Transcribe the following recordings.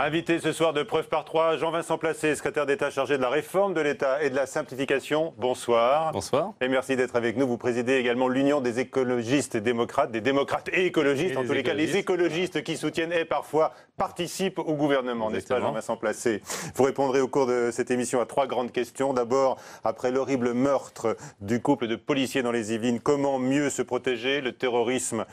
Invité ce soir de Preuve par Trois, Jean-Vincent Placé, secrétaire d'État chargé de la réforme de l'État et de la simplification. Bonsoir. Bonsoir. Et merci d'être avec nous. Vous présidez également l'Union des écologistes et démocrates, des démocrates et écologistes. en tous les cas, les écologistes qui soutiennent et parfois participent au gouvernement, n'est-ce pas, Jean-Vincent Placé Vous répondrez au cours de cette émission à trois grandes questions. D'abord, après l'horrible meurtre du couple de policiers dans les Yvelines, comment mieux se protéger Le terrorisme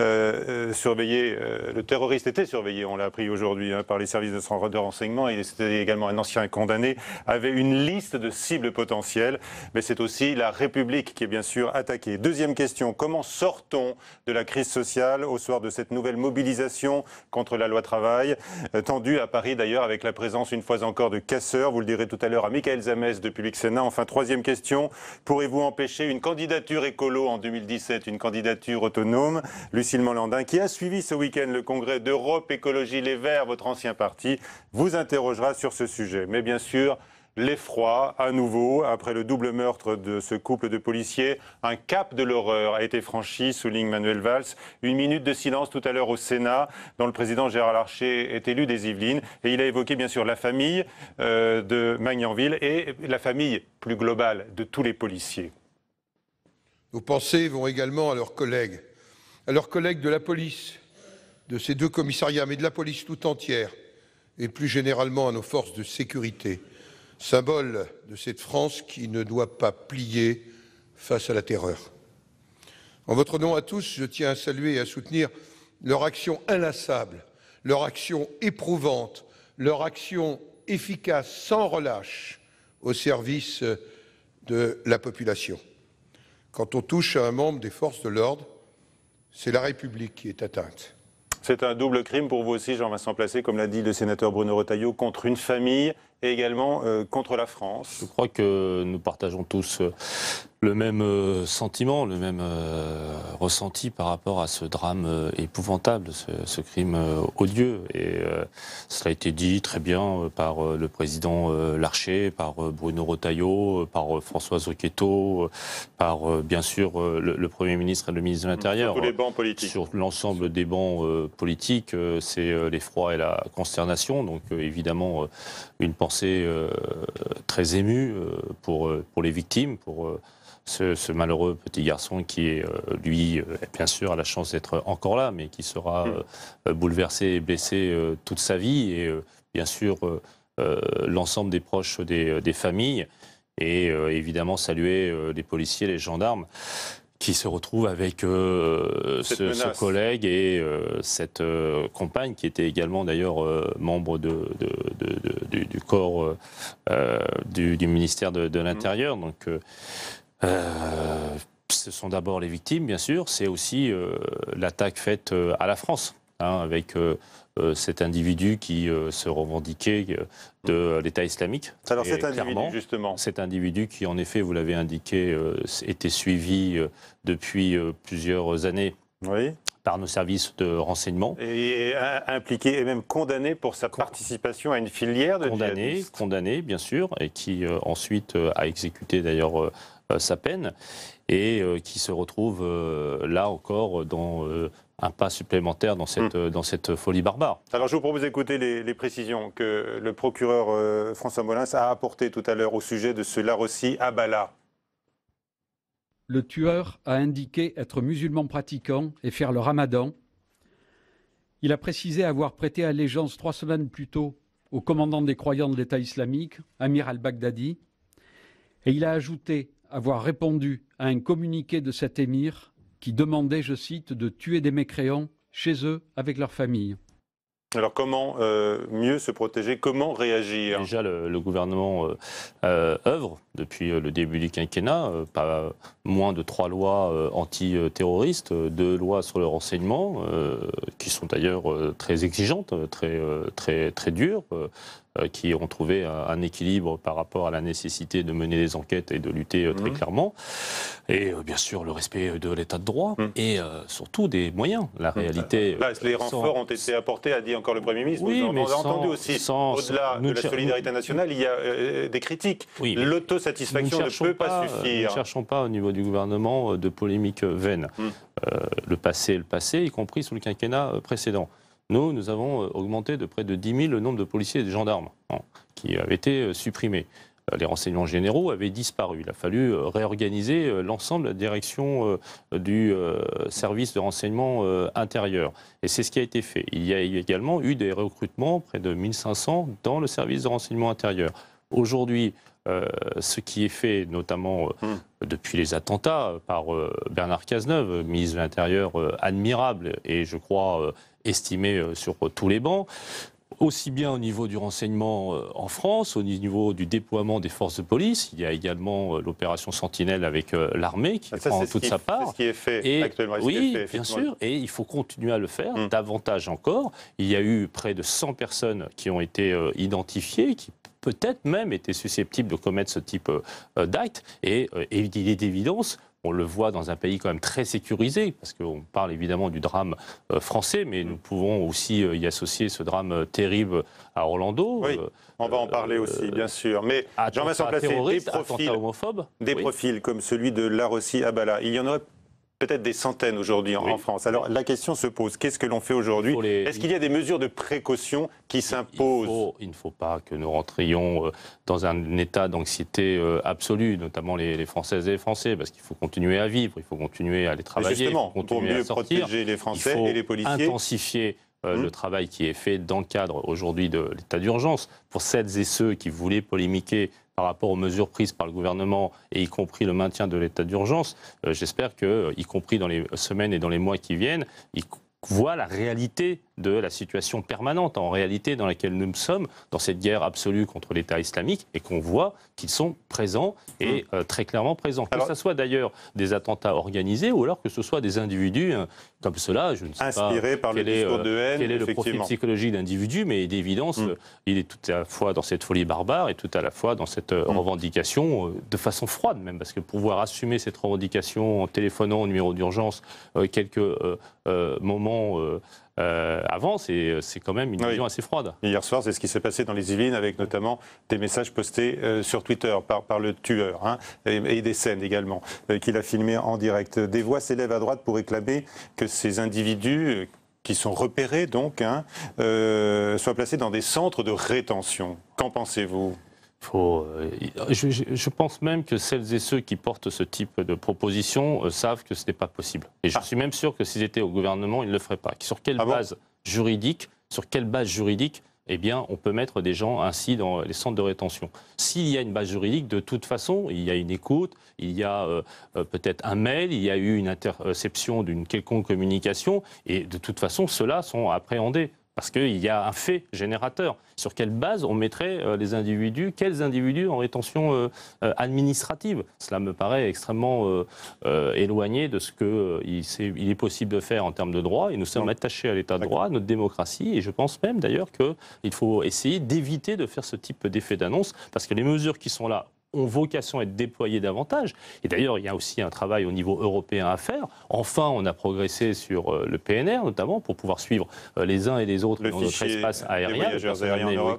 euh, euh, surveillé, euh, le terroriste était surveillé, on l'a appris aujourd'hui hein, par les services de renseignement, et c'était également un ancien condamné, avait une liste de cibles potentielles, mais c'est aussi la République qui est bien sûr attaquée. Deuxième question, comment sort-on de la crise sociale au soir de cette nouvelle mobilisation contre la loi travail, euh, tendue à Paris d'ailleurs avec la présence une fois encore de casseurs, vous le direz tout à l'heure à Michael Zames de Public Sénat. Enfin, troisième question, pourrez-vous empêcher une candidature écolo en 2017, une candidature autonome Lucille Molandin, qui a suivi ce week-end le congrès d'Europe Écologie Les Verts, votre ancien partie vous interrogera sur ce sujet. Mais bien sûr, l'effroi à nouveau après le double meurtre de ce couple de policiers. Un cap de l'horreur a été franchi, souligne Manuel Valls. Une minute de silence tout à l'heure au Sénat, dont le président Gérard Archer est élu des Yvelines. Et il a évoqué bien sûr la famille euh, de Magnanville et la famille plus globale de tous les policiers. Nos pensées vont également à leurs collègues, à leurs collègues de la police, de ces deux commissariats, mais de la police tout entière et plus généralement à nos forces de sécurité, symbole de cette France qui ne doit pas plier face à la terreur. En votre nom à tous, je tiens à saluer et à soutenir leur action inlassable, leur action éprouvante, leur action efficace, sans relâche, au service de la population. Quand on touche à un membre des forces de l'ordre, c'est la République qui est atteinte. C'est un double crime pour vous aussi, Jean-Vincent Placé, comme l'a dit le sénateur Bruno Retailleau, contre une famille et également euh, contre la France. Je crois que nous partageons tous euh, le même euh, sentiment, le même euh, ressenti par rapport à ce drame euh, épouvantable, ce, crime odieux. Et cela a été dit très bien par le président Larcher, par Bruno Rotaillot, par Françoise Oqueto, par bien sûr le, Premier ministre et le ministre de l'Intérieur. Sur les bancs politiques. Sur l'ensemble des bancs politiques, c'est l'effroi et la consternation. Donc évidemment, une pensée très émue pour, pour les victimes, pour ce, malheureux petit garçon qui euh, lui, euh, bien sûr, a la chance d'être encore là, mais qui sera mm. euh, bouleversé et blessé toute sa vie, et bien sûr l'ensemble des proches des, familles, et évidemment saluer les policiers, les gendarmes qui se retrouvent avec ce, collègue et cette compagne qui était également d'ailleurs membre du, corps du, ministère de, mm. l'Intérieur. Donc euh, ce sont d'abord les victimes, bien sûr, c'est aussi euh, l'attaque faite euh, à la France, hein, avec cet individu qui se revendiquait de l'État islamique. Alors cet individu, justement. Cet individu qui, en effet, vous l'avez indiqué, était suivi depuis plusieurs années. par nos services de renseignement. Et impliqué et même condamné pour sa participation à une filière de Condamné, condamné bien sûr, et qui ensuite a exécuté d'ailleurs euh, sa peine et euh, qui se retrouve euh, là encore dans un pas supplémentaire dans cette, hmm. dans cette folie barbare. Alors je vous propose d'écouter les, les, précisions que le procureur François Molins a apportées tout à l'heure au sujet de ce Larossi Abala. Le tueur a indiqué être musulman pratiquant et faire le ramadan. Il a précisé avoir prêté allégeance trois semaines plus tôt au commandant des croyants de l'État islamique, Amir al-Baghdadi. Et il a ajouté avoir répondu à un communiqué de cet émir qui demandait, je cite, de tuer des mécréants chez eux avec leur famille. Alors comment euh, mieux se protéger Comment réagir Déjà, le, gouvernement euh, euh, œuvre depuis le début du quinquennat, pas moins de trois lois antiterroristes, deux lois sur le renseignement, qui sont d'ailleurs très exigeantes, très, très, très dures, euh, qui ont trouvé un, équilibre par rapport à la nécessité de mener des enquêtes et de lutter euh, très mhm. clairement. Et euh, bien sûr, le respect de l'état de droit mhm. et surtout des moyens. La mhm. réalité. les renforts ont été apportés, a dit encore le Premier ministre. Oui, mais on entendu aussi. Au-delà de la solidarité nationale, il y a des critiques. Oui, L'autosatisfaction ne peut pas, suffire. Nous ne cherchons pas au niveau du gouvernement de polémiques vaines. le passé est le passé, y compris sous le quinquennat précédent. Nous, nous avons euh, augmenté de près de 10 000 le nombre de policiers et de gendarmes hein, qui avaient été euh, supprimés. Euh, les renseignements généraux avaient disparu. Il a fallu réorganiser l'ensemble de la direction du service de renseignement intérieur. Et c'est ce qui a été fait. Il y a également eu des recrutements, près de 1500, dans le service de renseignement intérieur. Aujourd'hui, ce qui est fait notamment hmm. depuis les attentats par Bernard Cazeneuve, ministre de l'Intérieur admirable et je crois estimé euh, sur euh, tous les bancs aussi bien au niveau du renseignement euh, en France, au niveau du déploiement des forces de police. Il y a également l'opération Sentinelle avec l'armée qui ah, prend toute sa part. qui est fait et, Oui, bien sûr. Et il faut continuer à le faire, mm. davantage encore. Il y a eu près de 100 personnes qui ont été identifiées, qui peut-être même étaient susceptibles de commettre ce type d'acte. Et il est d'évidence on le voit dans un pays quand même très sécurisé, parce qu'on parle évidemment du drame euh, français, mais nous pouvons aussi euh, y associer ce drame euh, terrible à Orlando. on va en parler aussi, bien sûr. Mais Jean-Vincent des profils, des profils comme celui de Larossi Abala, il y en peut-être des centaines aujourd'hui en, France. Alors la question se pose, qu'est-ce que l'on fait aujourd'hui Est-ce qu'il y a des mesures de précaution qui s'imposent Il ne faut, pas que nous rentrions euh, dans un état d'anxiété euh, absolue, notamment les, Françaises et les Français, parce qu'il faut continuer à vivre, il faut continuer à aller travailler, justement, il faut pour mieux protéger les Français et les policiers. Intensifier euh, hum. le travail qui est fait dans le cadre aujourd'hui de l'état d'urgence. Pour celles et ceux qui voulaient polémiquer par rapport aux mesures prises par le gouvernement, et y compris le maintien de l'état d'urgence, euh, j'espère que, euh, y compris dans les semaines et dans les mois qui viennent, ils voient la réalité de la situation permanente en réalité dans laquelle nous sommes, dans cette guerre absolue contre l'État islamique, et qu'on voit qu'ils sont présents et mmh. euh, très clairement présents. Que ce soit d'ailleurs des attentats organisés ou alors que ce soit des individus euh, comme cela, je ne sais pas. Inspirés par quel le discours de euh, haine. Quel est le profil psychologique d'individu, mais d'évidence, mmh. il est tout à la fois dans cette folie barbare et tout à la fois dans cette mmh. revendication de façon froide même, parce que pouvoir assumer cette revendication en téléphonant au numéro d'urgence quelques moments euh, avant, euh, c'est quand même une ah vision assez froide. hier soir, c'est ce qui s'est passé dans les Yvelines avec notamment des messages postés euh, sur Twitter par, le tueur hein, et, des scènes également qu'il a filmées en direct. Des voix s'élèvent à droite pour réclamer que ces individus qui sont repérés donc hein, soient placés dans des centres de rétention. Qu'en pensez-vous euh, je, pense même que celles et ceux qui portent ce type de proposition euh, savent que ce n'est pas possible. Et je ah. suis même sûr que s'ils étaient au gouvernement, ils ne le feraient pas. Sur quelle ah base juridique Sur quelle base juridique eh bien, on peut mettre des gens ainsi dans les centres de rétention. S'il y a une base juridique, de toute façon, il y a une écoute, il y a euh, peut-être un mail, il y a eu une interception d'une quelconque communication, et de toute façon, ceux-là sont appréhendés. Parce qu'il y a un fait générateur. Sur quelle base on mettrait euh, les individus Quels individus en rétention euh, euh, administrative Cela me paraît extrêmement éloigné de ce qu'il est possible de faire en termes de droit. Et nous sommes attachés à l'état de droit, à notre démocratie. Et je pense même d'ailleurs qu'il faut essayer d'éviter de faire ce type d'effet d'annonce. Parce que les mesures qui sont là ont vocation à être déployés davantage. Et d'ailleurs, il y a aussi un travail au niveau européen à faire. Enfin, on a progressé sur euh, le PNR, notamment, pour pouvoir suivre euh, les uns et les autres dans notre espace aérien, aériens en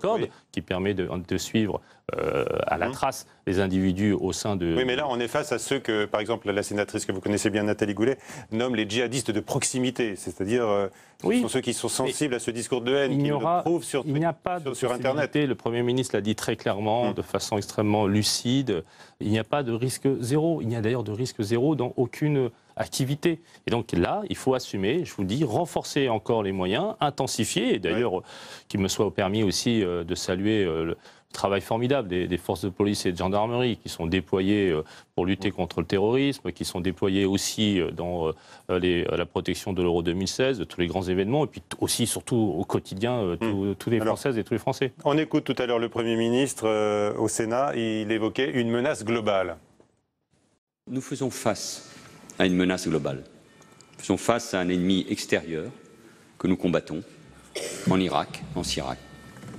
qui permet de, de suivre euh, à la mhm. trace des individus au sein de. Oui, mais là, on est face à ceux que, par exemple, la sénatrice que vous connaissez bien, Nathalie Goulet, nomme les djihadistes de proximité, c'est-à-dire euh, ce sont ceux qui sont sensibles à ce discours de haine, il qui aura, le sur, a pas sur, de sur Internet. Le Premier ministre l'a dit très clairement, mhm. de façon extrêmement lucide. Il n'y a pas de risque zéro. Il n'y a d'ailleurs de risque zéro dans aucune activité. Et donc là, il faut assumer, je vous dis, renforcer encore les moyens, intensifier, et d'ailleurs, euh, qu'il me soit permis aussi de saluer travail formidable des, forces de police et de gendarmerie qui sont déployées euh, pour lutter contre le terrorisme, qui sont déployées aussi euh, dans euh, la protection de l'Euro 2016, de tous les grands événements, et puis aussi, surtout au quotidien, mmh. tous les Françaises et tous les Français. On écoute tout à l'heure le Premier ministre au Sénat, il évoquait une menace globale. Nous faisons face à une menace globale. Nous faisons face à un ennemi extérieur que nous combattons en Irak, en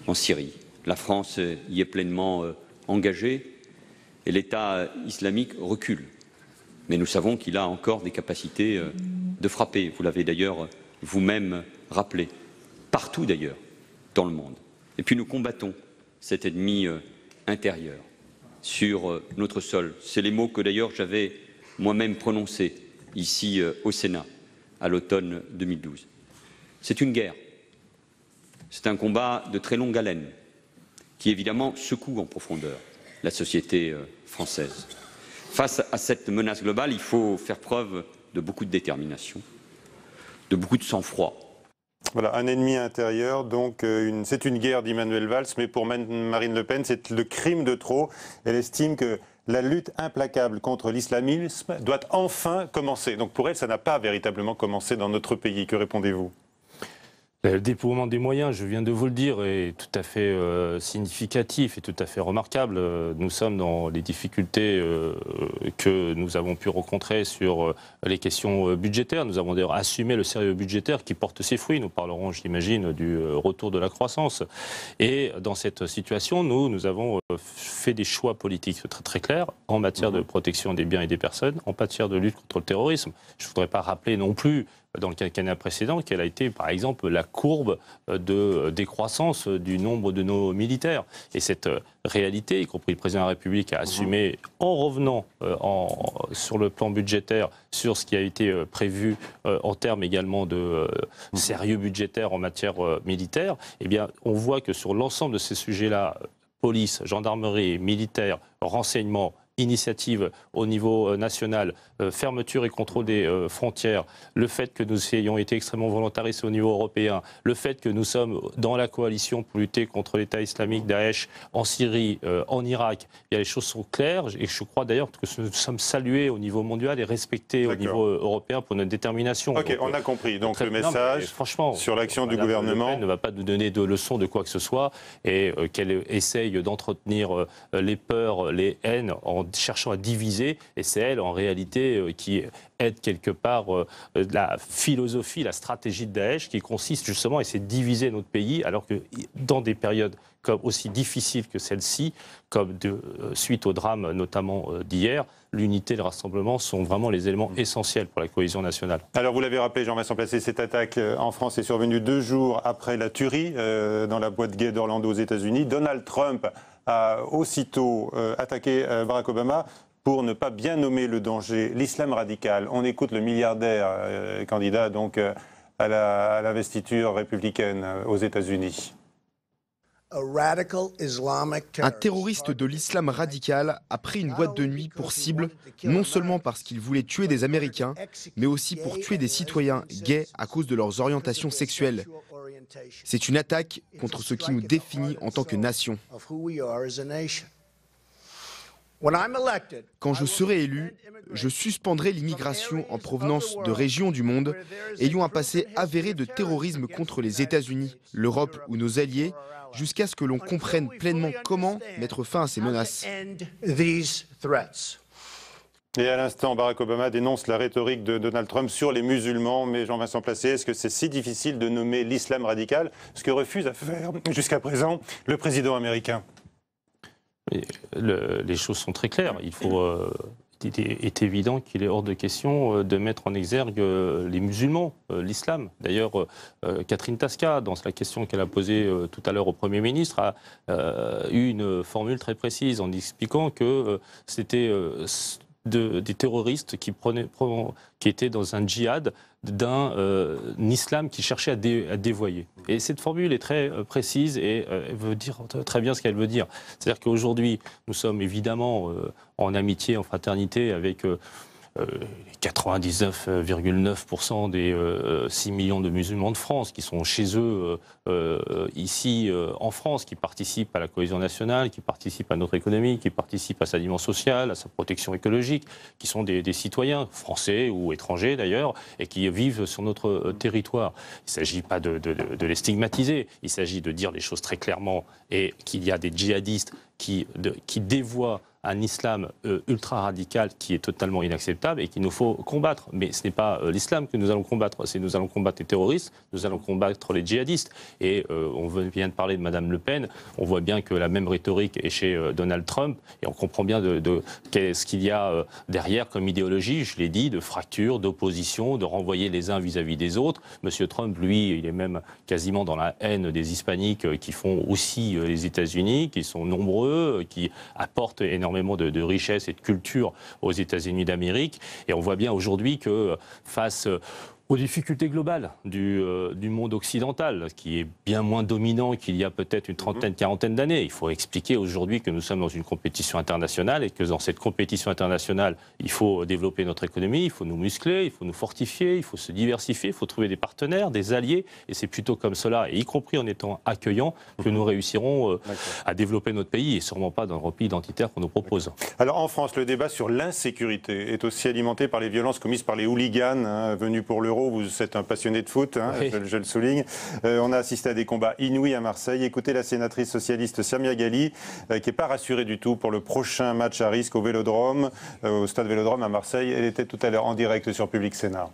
en Syrie la France euh, y est pleinement euh, engagée et l'État euh, islamique recule. Mais nous savons qu'il a encore des capacités de frapper. Vous l'avez d'ailleurs vous-même rappelé, partout d'ailleurs dans le monde. Et puis nous combattons cet ennemi intérieur sur notre sol. C'est les mots que d'ailleurs j'avais moi-même prononcés ici au Sénat à l'automne 2012. C'est une guerre. C'est un combat de très longue haleine qui évidemment secoue en profondeur la société euh, française. Face à cette menace globale, il faut faire preuve de beaucoup de détermination, de beaucoup de sang-froid. Voilà, un ennemi intérieur, donc euh, c'est une guerre d'Emmanuel Valls, mais pour Marine Le Pen, c'est le crime de trop. Elle estime que la lutte implacable contre l'islamisme doit enfin commencer. Donc pour elle, ça n'a pas véritablement commencé dans notre pays. Que répondez-vous euh, le déploiement des moyens, je viens de vous le dire, est tout à fait euh, significatif et tout à fait remarquable. Euh, nous sommes dans les difficultés que nous avons pu rencontrer sur les questions budgétaires. Nous avons d'ailleurs assumé le sérieux budgétaire qui porte ses fruits. Nous parlerons, j'imagine, du retour de la croissance. Et dans cette situation, nous, nous avons fait des choix politiques très, très clairs en matière mhm. de protection des biens et des personnes, en matière de lutte contre le terrorisme. Je ne voudrais pas rappeler non plus dans le quinquennat précédent, quelle a été, par exemple, la courbe euh, de euh, décroissance euh, du nombre de nos militaires. Et cette réalité, y compris le président de la République a mhm. assumé en revenant sur le plan budgétaire, sur ce qui a été prévu en termes également de mhm. sérieux budgétaire en matière militaire, eh bien, on voit que sur l'ensemble de ces sujets-là, police, gendarmerie, militaire, renseignement, initiatives au niveau euh, national, euh, fermeture et contrôle des euh, frontières, le fait que nous ayons été extrêmement volontaristes au niveau européen, le fait que nous sommes dans la coalition pour lutter contre l'État islamique, Daesh, en Syrie, en Irak, les choses sont claires et je crois d'ailleurs que nous sommes salués au niveau mondial et respectés au niveau européen pour notre détermination. Ok, on a compris. Donc le message franchement, sur l'action du gouvernement ne va pas nous donner de leçons de quoi que ce soit et qu'elle essaye d'entretenir les peurs, les haines en cherchant à diviser, et c'est elle en réalité euh, qui aide quelque part euh, euh, la philosophie, la stratégie de Daesh, qui consiste justement à essayer de diviser notre pays, alors que dans des périodes comme aussi difficiles que celle-ci, comme suite au drame notamment d'hier, l'unité et le rassemblement sont vraiment les éléments mm. essentiels pour la cohésion nationale. Alors vous l'avez rappelé, Jean-Vincent Placé, cette attaque en France est survenue deux jours après la tuerie dans la boîte gay d'Orlando aux États-Unis. Donald Trump a aussitôt euh, attaqué euh, Barack Obama pour ne pas bien nommer le danger, l'islam radical. On écoute le milliardaire euh, candidat donc à, l'investiture républicaine aux États-Unis. Un terroriste de l'islam radical a pris une boîte de nuit pour cible, non seulement parce qu'il voulait tuer des Américains, mais aussi pour tuer des citoyens gays à cause de leurs orientations sexuelles. C'est une attaque contre ce qui nous définit en tant que nation. Quand je serai élu, je suspendrai l'immigration en provenance de régions du monde ayant un passé avéré de terrorisme contre les États-Unis, l'Europe ou nos alliés, jusqu'à ce que l'on comprenne pleinement comment mettre fin à ces menaces. Et à l'instant, Barack Obama dénonce la rhétorique de Donald Trump sur les musulmans. Mais Jean-Vincent Placé, est-ce que c'est si difficile de nommer l'islam radical, ce que refuse à faire jusqu'à présent le président américain les choses sont très claires. Il euh, il est évident qu'il est hors de question euh, de mettre en exergue euh, les musulmans, l'islam. D'ailleurs, Catherine Tasca, dans la question qu'elle a posée tout à l'heure au Premier ministre, a eu une formule très précise en expliquant que c'était des terroristes qui, prenaient, qui étaient dans un djihad d'un euh, islam qui cherchait à, dévoyer. Et cette formule est très euh, précise et euh, elle veut dire très bien ce qu'elle veut dire. C'est-à-dire qu'aujourd'hui, nous sommes évidemment en amitié, en fraternité avec 99,9% euh, des 6 euh, millions de musulmans de France qui sont chez eux euh, ici en France, qui participent à la cohésion nationale, qui participent à notre économie, qui participent à sa dimension sociale, à sa protection écologique, qui sont des, citoyens français ou étrangers d'ailleurs, et qui vivent sur notre territoire. Il ne s'agit pas de, les stigmatiser, il s'agit de dire les choses très clairement et qu'il y a des djihadistes qui, qui dévoient un islam euh, ultra-radical qui est totalement inacceptable et qu'il nous faut combattre. Mais ce n'est pas euh, l'islam que nous allons combattre, c'est nous allons combattre les terroristes, nous allons combattre les djihadistes. Et euh, on vient de parler de Mme Le Pen, on voit bien que la même rhétorique est chez Donald Trump et on comprend bien de, qu'est-ce qu'il y a derrière comme idéologie, je l'ai dit, de fracture, d'opposition, de renvoyer les uns vis-à-vis des autres. Monsieur Trump, lui, il est même quasiment dans la haine des hispaniques qui font aussi les États-Unis, qui sont nombreux, qui apportent énormément de, de richesses et de culture aux États-Unis d'Amérique. Et on voit bien aujourd'hui que face aux difficultés globales euh, du, monde occidental, qui est bien moins dominant qu'il y a peut-être une trentaine, mhm. quarantaine d'années. Il faut expliquer aujourd'hui que nous sommes dans une compétition internationale et que dans cette compétition internationale, il faut développer notre économie, il faut nous muscler, il faut nous fortifier, il faut se diversifier, il faut trouver des partenaires, des alliés. Et c'est plutôt comme cela, et y compris en étant accueillants, que mhm. nous réussirons euh, à développer notre pays et sûrement pas dans le repli identitaire qu'on nous propose. Alors en France, le débat sur l'insécurité est aussi alimenté par les violences commises par les hooligans hein, venus pour l'euro vous êtes un passionné de foot, hein, je, le souligne. Euh, on a assisté à des combats inouïs à Marseille. Écoutez la sénatrice socialiste Samia Gali, euh, qui n'est pas rassurée du tout pour le prochain match à risque au Vélodrome, euh, au stade Vélodrome à Marseille. Elle était tout à l'heure en direct sur Public Sénat.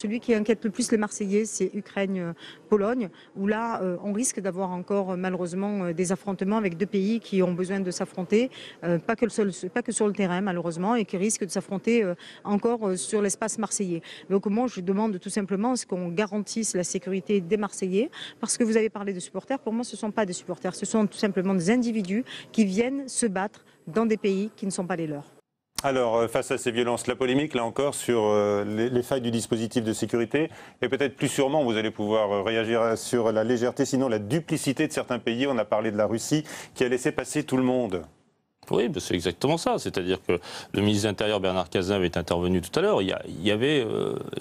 Celui qui inquiète le plus les Marseillais, c'est Ukraine-Pologne, euh, où là, euh, on risque d'avoir encore euh, malheureusement des affrontements avec deux pays qui ont besoin de s'affronter, pas, que sur le terrain malheureusement, et qui risquent de s'affronter encore sur l'espace marseillais. Donc moi, je demande tout simplement ce qu'on garantisse la sécurité des Marseillais, parce que vous avez parlé de supporters, pour moi, ce ne sont pas des supporters, ce sont tout simplement des individus qui viennent se battre dans des pays qui ne sont pas les leurs. Alors, euh, face à ces violences, la polémique, là encore, sur euh, les, failles du dispositif de sécurité, et peut-être plus sûrement, vous allez pouvoir euh, réagir sur la légèreté, sinon la duplicité de certains pays. On a parlé de la Russie, qui a laissé passer tout le monde. Oui, ben, c'est exactement ça. C'est-à-dire que le ministre de l'Intérieur, Bernard Cazin avait intervenu tout à l'heure. Il, y avait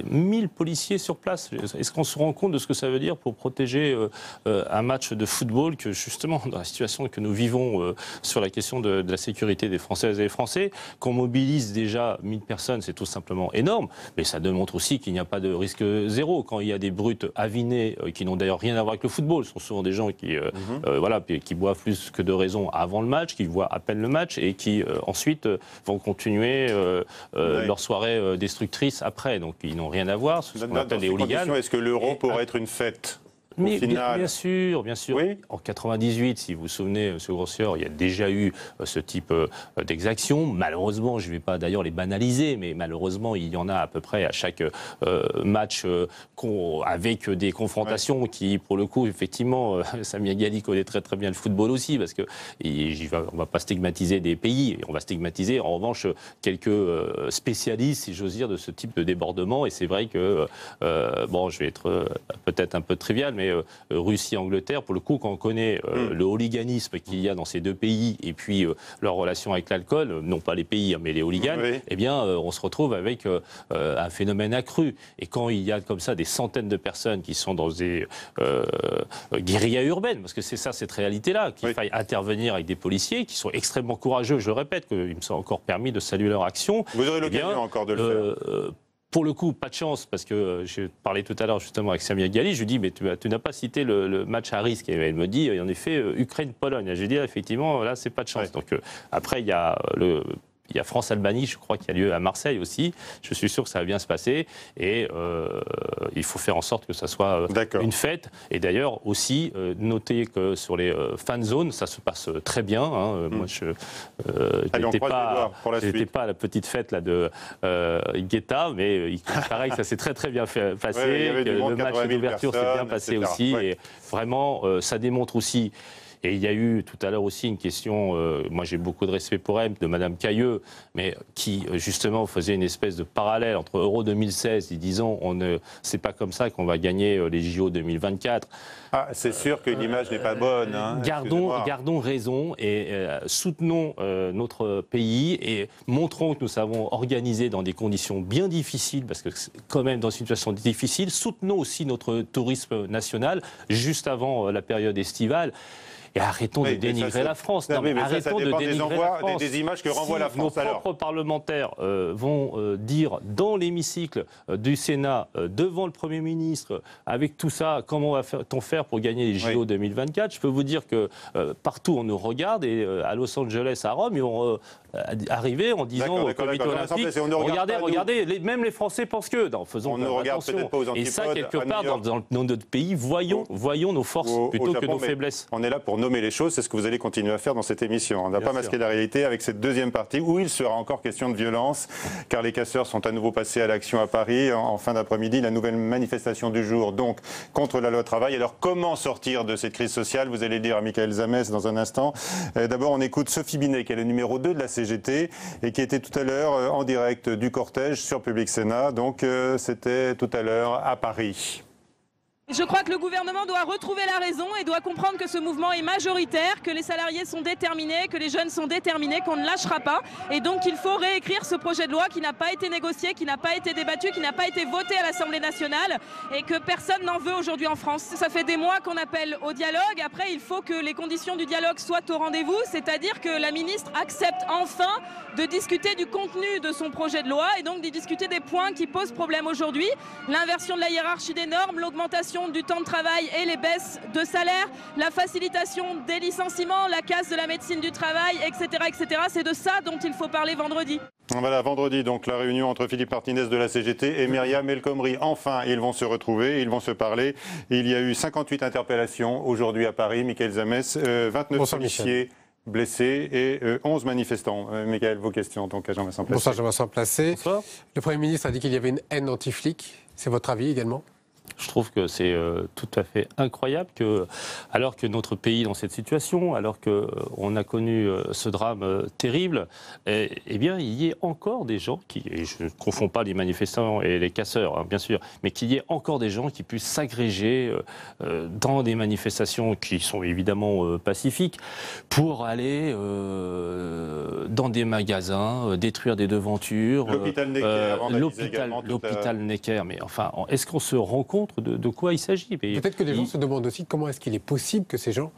1000 euh, policiers sur place. Est-ce qu'on se rend compte de ce que ça veut dire pour protéger euh, euh, un match de football que, justement, dans la situation que nous vivons sur la question de, la sécurité des Françaises et des Français, qu'on mobilise déjà 1000 personnes, c'est tout simplement énorme. Mais ça démontre aussi qu'il n'y a pas de risque zéro. Quand il y a des brutes avinés, qui n'ont d'ailleurs rien à voir avec le football, ce sont souvent des gens qui, mhm. voilà, qui boivent plus que de raison avant le match, qui voient à peine le match et qui euh, ensuite euh, vont continuer euh, leur soirée destructrice après. Donc ils n'ont rien à voir. ce qu'on appelle des hooligans. Est-ce que l'euro pourrait être une fête mais bien, sûr, bien sûr. en 98, si vous vous souvenez, M. Euh, Grossier, il y a déjà eu euh, ce type euh, d'exactions. Malheureusement, je ne vais pas d'ailleurs les banaliser, mais malheureusement, il y en a à peu près à chaque match avec des confrontations qui, pour le coup, effectivement, Samia connaît très très bien le football aussi, parce que on ne va pas stigmatiser des pays, on va stigmatiser en revanche quelques spécialistes, si j'ose dire, de ce type de débordement. Et c'est vrai que, bon, je vais être peut-être un peu trivial, mais euh, Russie-Angleterre, pour le coup, quand on connaît euh, mm. le hooliganisme qu'il y a dans ces deux pays et puis euh, leur relation avec l'alcool, non pas les pays, hein, mais les hooligans, eh bien, on se retrouve avec un phénomène accru. Et quand il y a comme ça des centaines de personnes qui sont dans des guérillas urbaines, parce que c'est ça, cette réalité-là, qu'il faille intervenir avec des policiers qui sont extrêmement courageux, je le répète, qu'ils me sont encore permis de saluer leur action. Vous aurez eh l'occasion encore de le faire pour le coup, pas de chance, parce que euh, j'ai parlé tout à l'heure justement avec Samia Gali, je lui dis, mais tu, n'as pas cité le, match à risque. Et elle me dit, en effet, euh, Ukraine-Pologne. lui dis, effectivement, là, c'est pas de chance. Donc euh, après, il y a le il y a France-Albanie, je crois qu'il y a lieu à Marseille aussi. Je suis sûr que ça va bien se passer. Et euh, il faut faire en sorte que ça soit euh, une fête. Et d'ailleurs, aussi, euh, notez que sur les euh, fan zones, ça se passe très bien. Hein. Moi, mm. je n'étais pas, pas, à la petite fête là, de Guetta, mais pareil, ça s'est très très bien passé. le match d'ouverture s'est bien passé aussi. Et vraiment, ça démontre aussi et il y a eu tout à l'heure aussi une question, euh, moi j'ai beaucoup de respect pour elle, de Madame Cailleux, mais qui euh, justement faisait une espèce de parallèle entre Euro 2016 et disons, on ne, c'est pas comme ça qu'on va gagner euh, les JO 2024. Ah, c'est sûr que l'image n'est pas bonne. Hein, gardons, gardons raison et soutenons notre pays et montrons que nous savons organiser dans des conditions bien difficiles, parce que quand même dans une situation difficile, soutenons aussi notre tourisme national juste avant la période estivale. Et arrêtons de dénigrer la France. Non, arrêtons de dénigrer des, la France. images que renvoie si la France. Nos propres parlementaires euh, vont euh, dire dans l'hémicycle euh, du Sénat, devant le Premier ministre, avec tout ça, comment va-t-on faire pour gagner les JO 2024 Je peux vous dire que partout on nous regarde et à Los Angeles, à Rome, ils vont arriver en disant au Comité olympique, regardez, regardez, même les Français pensent que, non, faisons on ne regarde attention. Pas aux et ça quelque part dans, notre pays, voyons, voyons nos forces plutôt que nos faiblesses. On est là pour nommer les choses, c'est ce que vous allez continuer à faire dans cette émission. On n'a pas masqué la réalité avec cette deuxième partie où il sera encore question de violence, car les casseurs sont à nouveau passés à l'action à Paris en, fin d'après-midi, la nouvelle manifestation du jour, donc contre la loi travail. Alors comment sortir de cette crise sociale Vous allez dire à Michael Zames dans un instant. Euh, d'abord, on écoute Sophie Binet, qui est le numéro 2 de la CGT et qui était tout à l'heure euh, en direct du cortège sur Public Sénat. Donc euh, c'était tout à l'heure à Paris. Je crois que le gouvernement doit retrouver la raison et doit comprendre que ce mouvement est majoritaire, que les salariés sont déterminés, que les jeunes sont déterminés, qu'on ne lâchera pas. Et donc il faut réécrire ce projet de loi qui n'a pas été négocié, qui n'a pas été débattu, qui n'a pas été voté à l'Assemblée nationale et que personne n'en veut aujourd'hui en France. Ça fait des mois qu'on appelle au dialogue. Après, il faut que les conditions du dialogue soient au rendez-vous, c'est-à-dire que la ministre accepte enfin de discuter du contenu de son projet de loi et donc d'y discuter des points qui posent problème aujourd'hui. L'inversion de la hiérarchie des normes, l'augmentation du temps de travail et les baisses de salaire, la facilitation des licenciements, la casse de la médecine du travail, etc. etc. C'est de ça dont il faut parler vendredi. Voilà, vendredi, donc la réunion entre Philippe Martinez de la CGT et Myriam El Enfin, ils vont se retrouver, ils vont se parler. Il y a eu 58 interpellations aujourd'hui à Paris. Michael Zames, 29 euh, policiers blessés et 11 euh, manifestants. Euh, Mickaël, vos questions donc à Jean-Vincent Placé. Bonsoir Jean-Vincent Placé. Bonsoir. Le Premier ministre a dit qu'il y avait une haine anti-flic. C'est votre avis également je trouve que c'est euh, tout à fait incroyable que, alors que notre pays est dans cette situation, alors qu'on euh, a connu euh, ce drame terrible, eh, eh bien, il y ait encore des gens qui, et je ne confonds pas les manifestants et les casseurs, hein, bien sûr, mais qu'il y ait encore des gens qui puissent s'agréger dans des manifestations qui sont évidemment pacifiques pour aller dans des magasins, détruire des devantures. L'hôpital Necker, l'hôpital Necker, mais enfin, est-ce qu'on se rend compte de, quoi il s'agit. Peut-être que les gens se demandent aussi comment est-ce qu'il est possible que ces gens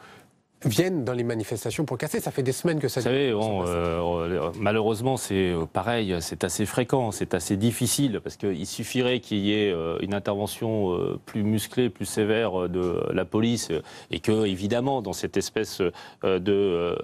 viennent dans les manifestations pour casser. Ça fait des semaines que ça. Vous savez, bon, euh, oh, euh, malheureusement, c'est euh, pareil, c'est assez fréquent, c'est assez difficile parce qu'il suffirait qu'il y ait une intervention plus musclée, plus sévère de la police et que, évidemment, dans cette espèce de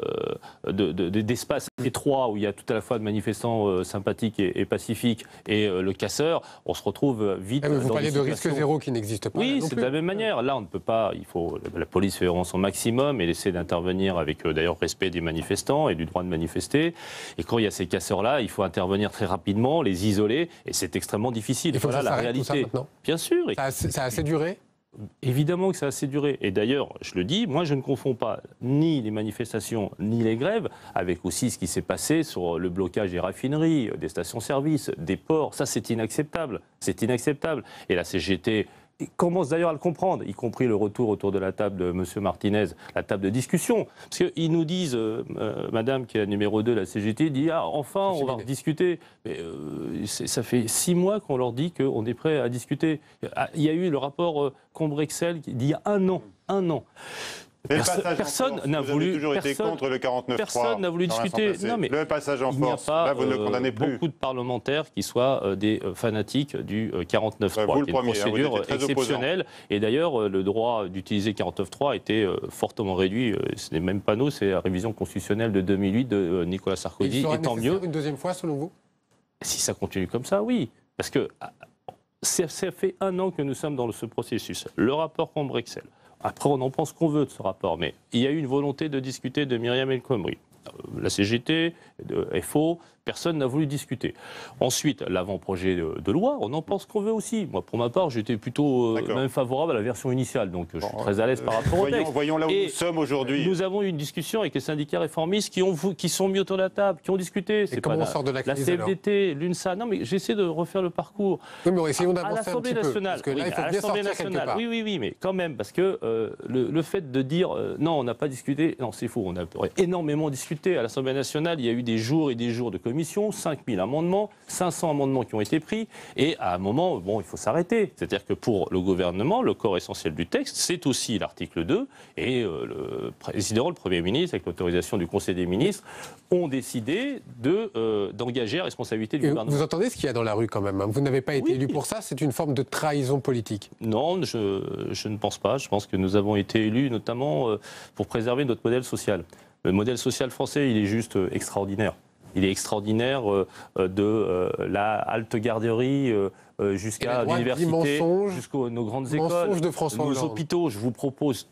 d'espace étroit où il y a tout à la fois de manifestants sympathiques et, pacifiques et le casseur, on se retrouve vite. Ah, vous parlez de risque zéro qui n'existe pas. Oui, c'est de la même manière. Là, on ne peut pas. Il faut la police fait son maximum et les c'est d'intervenir avec euh, d'ailleurs respect des manifestants et du droit de manifester. Et quand il y a ces casseurs-là, il faut intervenir très rapidement, les isoler, et c'est extrêmement difficile. Il voilà la réalité. Ça Bien sûr. Ça ça a assez duré Évidemment que ça a assez duré. Et d'ailleurs, je le dis, moi je ne confonds pas ni les manifestations ni les grèves avec aussi ce qui s'est passé sur le blocage des raffineries, des stations-service, des ports. Ça, c'est inacceptable. C'est inacceptable. Et la CGT commence d'ailleurs à le comprendre, y compris le retour autour de la table de M. Martinez, la table de discussion. Parce qu'ils nous disent, euh, euh, Madame qui est numéro 2 de la CGT, dit Ah, enfin, on va discuter. Mais euh, ça fait six mois qu'on leur dit qu'on est prêt à discuter. Ah, il y a eu le rapport Combrexel qui, d'il y a un an, un an personne n'a voulu. Toujours été contre le 49 personne n'a voulu discuter. Non, mais le passage en il pas vous ne euh, condamnez beaucoup de parlementaires qui soient euh, des euh, fanatiques du 49.3, 3 bah, qui une hein, procédure exceptionnelle. Et d'ailleurs, le droit d'utiliser 49.3 a été fortement réduit. Ce n'est même pas nous, c'est la révision constitutionnelle de 2008 de Nicolas Sarkozy. Et, tant mieux. Une deuxième fois, selon vous Si ça continue comme ça, oui. Parce que ah, ah, ça fait un an que nous sommes dans ce processus. Le rapport Bruxelles, après, on en pense qu'on veut de ce rapport, mais il y a eu une volonté de discuter de Myriam El Khomri. Euh, la CGT, de FO, Personne n'a voulu discuter. Ensuite, l'avant-projet de, loi, on en pense qu'on veut aussi. Moi, pour ma part, j'étais plutôt euh, même favorable à la version initiale, donc euh, je suis très à l'aise euh, par rapport au texte. Voyons là où nous sommes aujourd'hui. Nous avons eu une discussion avec les syndicats réformistes qui, sont mis autour de la table, qui ont discuté. C'est comme on sort de la crise La CFDT, l'UNSA. Non, mais j'essaie de refaire le parcours. Oui, mais essayons d'avancer à l'Assemblée nationale. oui, Oui, oui, oui, mais quand même, parce que le, fait de dire non, on n'a pas discuté, non, c'est faux. On a énormément discuté à l'Assemblée nationale. Il y a eu des jours et des jours de communication commission, 5000 amendements, 500 amendements qui ont été pris, et à un moment, bon, il faut s'arrêter. C'est-à-dire que pour le gouvernement, le corps essentiel du texte, c'est aussi l'article 2, et euh, le président, le Premier ministre, avec l'autorisation du Conseil des ministres, ont décidé euh, d'engager la responsabilité du euh, gouvernement. Vous entendez ce qu'il y a dans la rue quand même. Hein vous n'avez pas été élu pour ça, c'est une forme de trahison politique. Non, je, ne pense pas. Je pense que nous avons été élus notamment pour préserver notre modèle social. Le modèle social français, il est juste extraordinaire il est extraordinaire euh, euh, de euh, la halte garderie jusqu'à eh l'université, jusqu'aux nos grandes écoles, nos hôpitaux. Je vous propose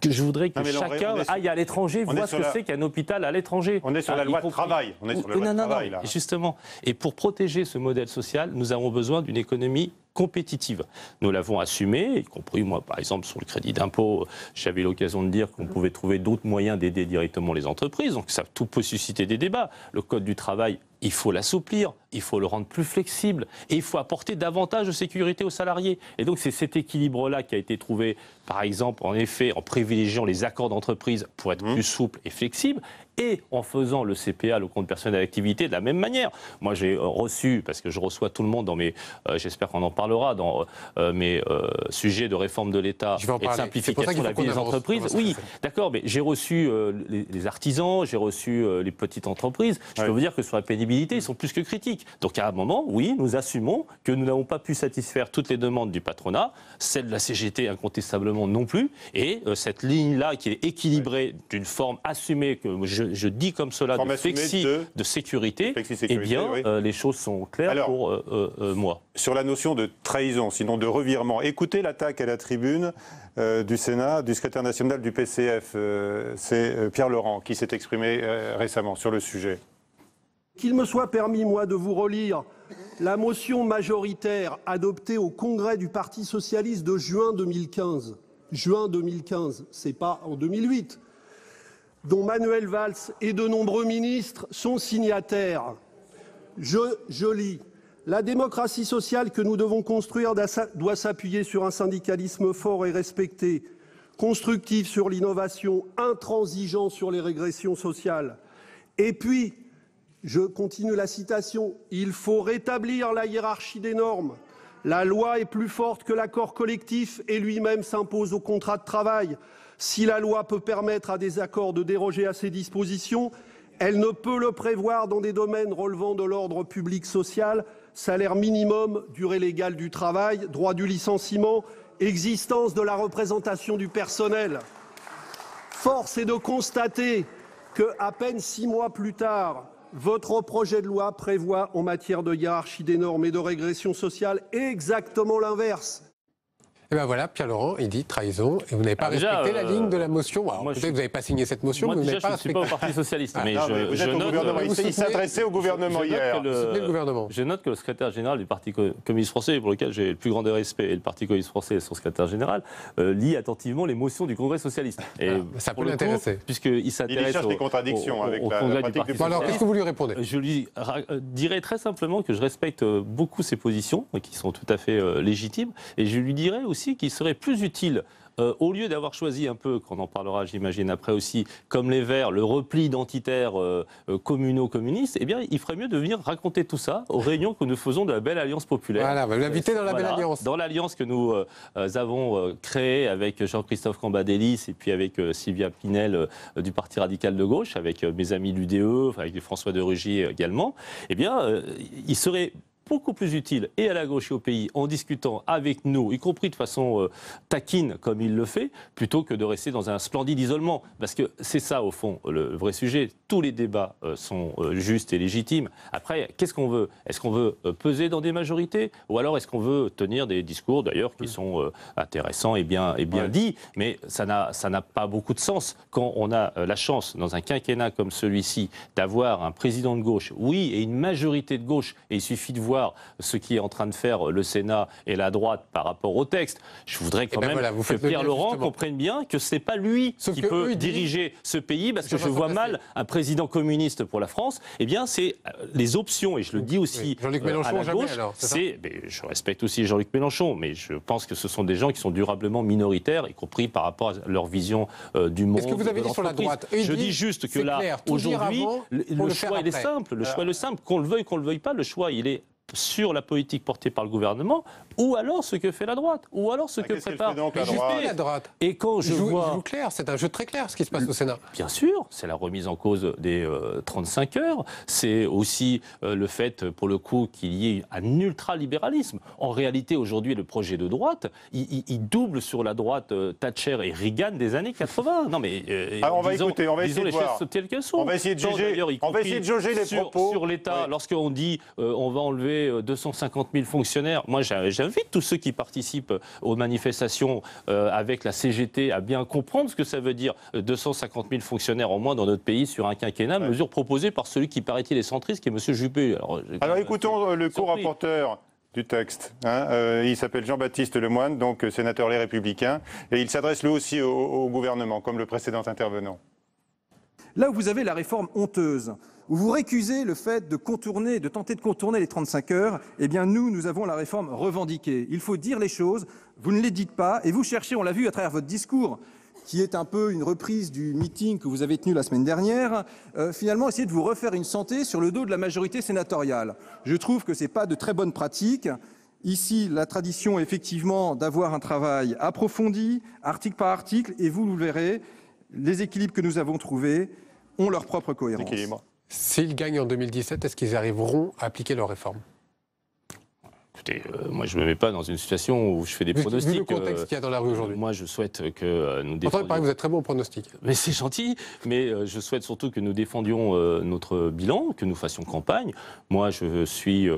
que je voudrais que chacun aille à l'étranger, voit ce que c'est qu'un hôpital à l'étranger. On est sur ah, la loi de travail. On est sur la oh, loi travail, Justement. Et pour protéger ce modèle social, nous avons besoin d'une économie compétitive. Nous l'avons assumé, y compris moi, par exemple, sur le crédit d'impôt, j'avais l'occasion de dire qu'on pouvait trouver d'autres moyens d'aider directement les entreprises. Donc ça tout peut susciter des débats. Le code du travail, il faut l'assouplir, il faut le rendre plus flexible et il faut apporter davantage de sécurité aux salariés. Et donc c'est cet équilibre-là qui a été trouvé, par exemple, en effet, en privilégiant les accords d'entreprise pour être mmh. plus souple et flexible et en faisant le CPA, le compte personnel d'activité, de la même manière. Moi, j'ai euh, reçu, parce que je reçois tout le monde dans mes, euh, j'espère qu'on en parlera dans euh, mes sujets de réforme de l'État et de simplification de la vie des entreprises. Oui, d'accord, mais j'ai reçu les, artisans, j'ai reçu les petites entreprises. Je peux vous dire que sur la pénibilité, ils sont plus que critiques. Donc à un moment, oui, nous assumons que nous n'avons pas pu satisfaire toutes les demandes du patronat, celle de la CGT incontestablement non plus, et cette ligne-là qui est équilibrée d'une forme assumée que je je, dis comme cela de de sécurité, eh bien, euh, les choses sont claires pour euh, euh, moi. Sur la notion de trahison, sinon de revirement, écoutez l'attaque à la tribune du Sénat, du secrétaire national du PCF, c'est Pierre Laurent qui s'est exprimé récemment sur le sujet. Qu'il me soit permis, moi, de vous relire la motion majoritaire adoptée au congrès du Parti socialiste de juin 2015. Juin 2015, c'est pas en 2008 dont Manuel Valls et de nombreux ministres sont signataires. Je, lis La démocratie sociale que nous devons construire doit s'appuyer sur un syndicalisme fort et respecté, constructif sur l'innovation, intransigeant sur les régressions sociales. Et puis, je continue la citation, il faut rétablir la hiérarchie des normes. La loi est plus forte que l'accord collectif et lui-même s'impose au contrat de travail. Si la loi peut permettre à des accords de déroger à ces dispositions, elle ne peut le prévoir dans des domaines relevant de l'ordre public social salaire minimum, durée légale du travail, droit du licenciement, existence de la représentation du personnel. Force est de constater que, à peine six mois plus tard, votre projet de loi prévoit en matière de hiérarchie des normes et de régression sociale exactement l'inverse. – Eh bien voilà, Pierre Laurent, il dit trahison, et vous n'avez pas ah, respecté la euh, ligne de la motion. peut-être que vous n'avez pas signé cette motion, vous pas Je ne suis pas au Parti Socialiste, ah, mais je, vous note... Vous il s'adressait au gouvernement hier. Le... gouvernement. Je note que le secrétaire général du Parti communiste français, pour lequel j'ai le plus grand respect, et le Parti communiste français et son secrétaire général, euh, lit attentivement les motions du Congrès socialiste. Ah, ça peut l'intéresser. Il cherche des contradictions avec la pratique du Alors qu'est-ce que vous lui répondez Je lui euh, dirais très simplement que je respecte beaucoup ses positions, qui sont tout à fait légitimes, et je lui dirais aussi aussi qui serait plus utile euh, au lieu d'avoir choisi un peu, qu'on en parlera j'imagine après aussi, comme les Verts, le repli identitaire euh, euh, communaux-communiste, eh bien il ferait mieux de venir raconter tout ça aux réunions que nous faisons de la Belle Alliance Populaire. Voilà, vous l'inviter dans la Belle Alliance. Dans l'alliance que nous avons créée avec Jean-Christophe Cambadélis et puis avec Sylvia Pinel du Parti Radical de Gauche, avec mes amis de l'UDE, avec François de Rugy également, eh bien il serait beaucoup plus utile et à la gauche et au pays en discutant avec nous, y compris de façon euh, taquine comme il le fait, plutôt que de rester dans un splendide isolement. Parce que c'est ça, au fond, le vrai sujet. Tous les débats euh, sont euh, justes et légitimes. Après, qu'est-ce qu'on veut Est-ce qu'on veut peser dans des majorités Ou alors est-ce qu'on veut tenir des discours, d'ailleurs, qui sont intéressants et bien, et bien dits Mais ça n'a pas beaucoup de sens quand on a la chance, dans un quinquennat comme celui-ci, d'avoir un président de gauche, oui, et une majorité de gauche. Et il suffit de voir ce qui est en train de faire le Sénat et la droite par rapport au texte, je voudrais quand eh ben même que Pierre Laurent comprenne bien que ce n'est pas lui qui peut diriger ce pays, parce que je vois mal un président communiste pour la France. Eh bien, c'est euh, les options, et je le dis aussi jean euh, à la gauche. c'est, je respecte aussi Jean-Luc Mélenchon, mais je pense que ce sont des gens qui sont durablement minoritaires, y compris par rapport à leur vision euh, du monde. Est-ce que vous avez dit sur la droite Je dis juste que là, aujourd'hui, le, choix il est simple. Le choix est simple. Qu'on le veuille, qu'on le veuille pas, le choix il est sur la politique portée par le gouvernement, ou alors ce que fait la droite, ou alors ce ah, que prépare la, droite Et quand je vois, c'est un jeu très clair ce qui se passe au Sénat. Bien sûr, c'est la remise en cause des 35 euh, heures, c'est aussi euh, le fait, pour le coup, qu'il y ait un ultralibéralisme. En réalité, aujourd'hui, le projet de droite, il, double sur la droite euh, Thatcher et Reagan des années 80. Non mais ah, on va écouter, on va essayer de voir. On va essayer de on va essayer de les sur, propos sur l'État. Lorsqu'on dit on va enlever 250 000 euh, fonctionnaires. Moi, j'invite tous ceux qui participent euh, aux manifestations euh, avec la CGT à bien comprendre ce que ça veut dire 250 000 fonctionnaires au moins dans notre pays sur un quinquennat, mesure proposée par celui qui paraît-il est centriste, qui est M. Juppé. Alors, écoutons le co-rapporteur du texte. Hein, il s'appelle Jean-Baptiste Lemoine, donc sénateur Les Républicains, et il s'adresse lui aussi au, gouvernement, comme le précédent intervenant. Là où vous avez la réforme honteuse, où vous récusez le fait de contourner, de tenter de contourner les 35 heures, eh bien nous, nous avons la réforme revendiquée. Il faut dire les choses, vous ne les dites pas, et vous cherchez, on l'a vu à travers votre discours, qui est un peu une reprise du meeting que vous avez tenu la semaine dernière, euh, finalement essayer de vous refaire une santé sur le dos de la majorité sénatoriale. Je trouve que ce n'est pas de très bonne pratique. Ici, la tradition est effectivement d'avoir un travail approfondi, article par article, et vous le verrez, les équilibres que nous avons trouvés ont leur propre cohérence. S'ils gagnent en 2017, est-ce qu'ils arriveront à appliquer leurs réformes Écoutez, euh, moi je ne me mets pas dans une situation où je fais des pronostics. le contexte euh, qu'il y a dans la rue aujourd'hui. Moi je souhaite que euh, nous défendions. que vous êtes très bon au pronostic. Mais c'est gentil, mais je souhaite surtout que nous défendions notre bilan, que nous fassions campagne. Moi je suis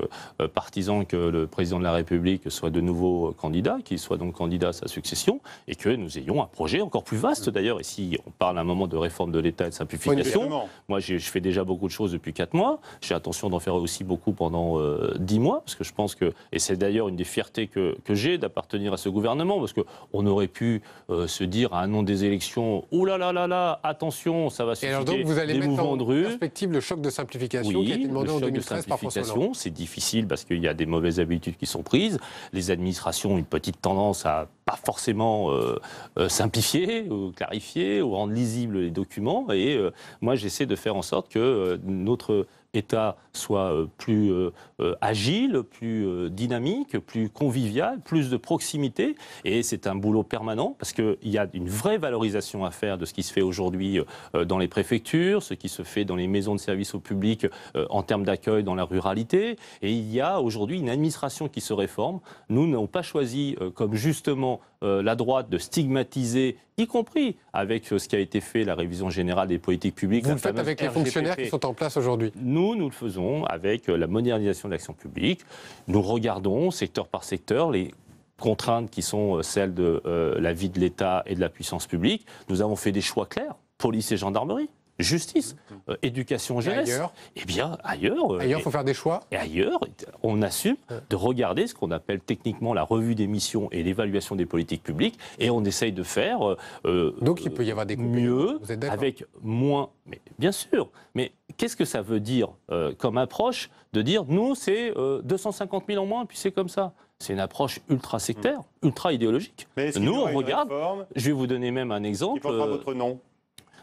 partisan que le président de la République soit de nouveau candidat, qu'il soit donc candidat à sa succession, et que nous ayons un projet encore plus vaste mm. d'ailleurs. Et si on parle à un moment de réforme de l'État et de simplification, moi je fais déjà beaucoup de choses depuis 4 mois, j'ai l'intention d'en faire aussi beaucoup pendant 10 mois, parce que je pense que et c'est d'ailleurs une des fiertés que, que j'ai d'appartenir à ce gouvernement, parce qu'on aurait pu euh, se dire à un nom des élections, oh là là là là, attention, ça va susciter Et alors donc vous allez mettre en perspective le choc de simplification qui a été demandé le choc de simplification, C'est difficile parce qu'il y a des mauvaises habitudes qui sont prises. Les administrations ont une petite tendance à pas forcément euh, euh, simplifier ou clarifier ou rendre lisibles les documents. Et moi, j'essaie de faire en sorte que notre État soit euh, plus euh, euh, agile, plus dynamique, plus convivial, plus de proximité. Et c'est un boulot permanent parce qu'il y a une vraie valorisation à faire de ce qui se fait aujourd'hui dans les préfectures, ce qui se fait dans les maisons de services au public en termes d'accueil dans la ruralité. Et il y a aujourd'hui une administration qui se réforme. Nous n'avons pas choisi comme justement euh, la droite de stigmatiser, y compris avec euh, ce qui a été fait, la révision générale des politiques publiques. Vous le faites avec les fonctionnaires qui sont en place aujourd'hui Nous, nous le faisons avec euh, la modernisation de l'action publique. Nous regardons secteur par secteur les contraintes qui sont celles de la vie de l'État et de la puissance publique. Nous avons fait des choix clairs, police et gendarmerie justice, mm, mm. Euh, éducation jeunesse. Et Eh bien, ailleurs. Euh, ailleurs, il faut faire des choix. Et ailleurs, on assume de regarder ce qu'on appelle techniquement la revue des missions et l'évaluation des politiques publiques, et on essaye de faire. Euh, Donc, il peut y avoir des mieux avec moins. Mais bien sûr. Mais qu'est-ce que ça veut dire comme approche de dire nous c'est 250 000 en moins, puis c'est comme ça c'est une approche ultra sectaire, mm. ultra idéologique. Nous, on regarde. Je vais vous donner même un exemple. Qui votre nom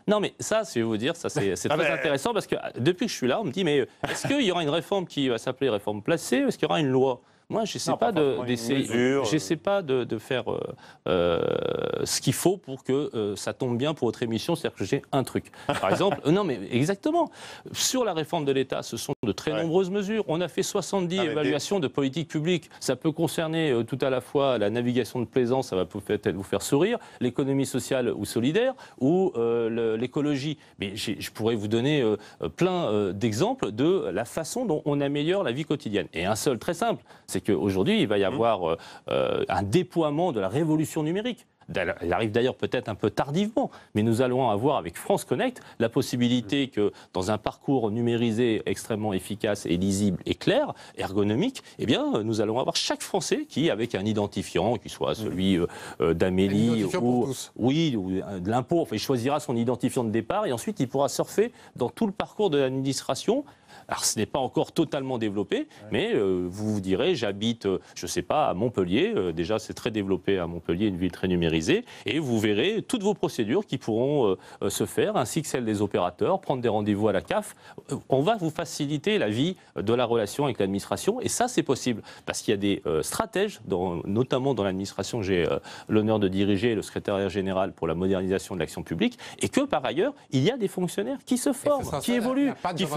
non, mais ça, si je vous dire, ça c'est ah, très intéressant parce que ah, depuis que je suis là, on me dit mais euh, est-ce qu'il y aura une réforme qui va s'appeler réforme placée Est-ce qu'il y aura une loi moi, je n'essaie pas, de, euh, pas de, faire euh, euh, ce qu'il faut pour que ça tombe bien pour votre émission, c'est-à-dire que j'ai un truc. Par exemple, non mais exactement, sur la réforme de l'État, ce sont de très nombreuses mesures. On a fait 70 ah, évaluations de politique publique. Ça peut concerner tout à la fois la navigation de plaisance, ça va peut-être vous faire sourire, l'économie sociale ou solidaire, ou l'écologie. Mais je pourrais vous donner plein d'exemples de la façon dont on améliore la vie quotidienne. Et un seul, très simple, c'est qu'aujourd'hui, il va y mmh. avoir euh, euh, un déploiement de la révolution numérique. Elle arrive d'ailleurs peut-être un peu tardivement, mais nous allons avoir avec France Connect la possibilité mmh. que dans un parcours numérisé extrêmement efficace et lisible et clair, ergonomique, eh bien, euh, nous allons avoir chaque Français qui, avec un identifiant, qui soit mmh. celui d'Amélie ou, oui, ou de l'impôt, il choisira son identifiant de départ et ensuite il pourra surfer dans tout le parcours de l'administration alors ce n'est pas encore totalement développé, mais euh, vous vous direz, j'habite, euh, je ne sais pas, à Montpellier. Euh, déjà, c'est très développé à Montpellier, une ville très numérisée. Et vous verrez toutes vos procédures qui pourront se faire, ainsi que celles des opérateurs, prendre des rendez-vous à la CAF. On va vous faciliter la vie de la relation avec l'administration. Et ça, c'est possible parce qu'il y a des stratèges, notamment dans l'administration que j'ai l'honneur de diriger, le secrétariat général pour la modernisation de l'action publique, et que par ailleurs, il y a des fonctionnaires qui se forment, qui évoluent,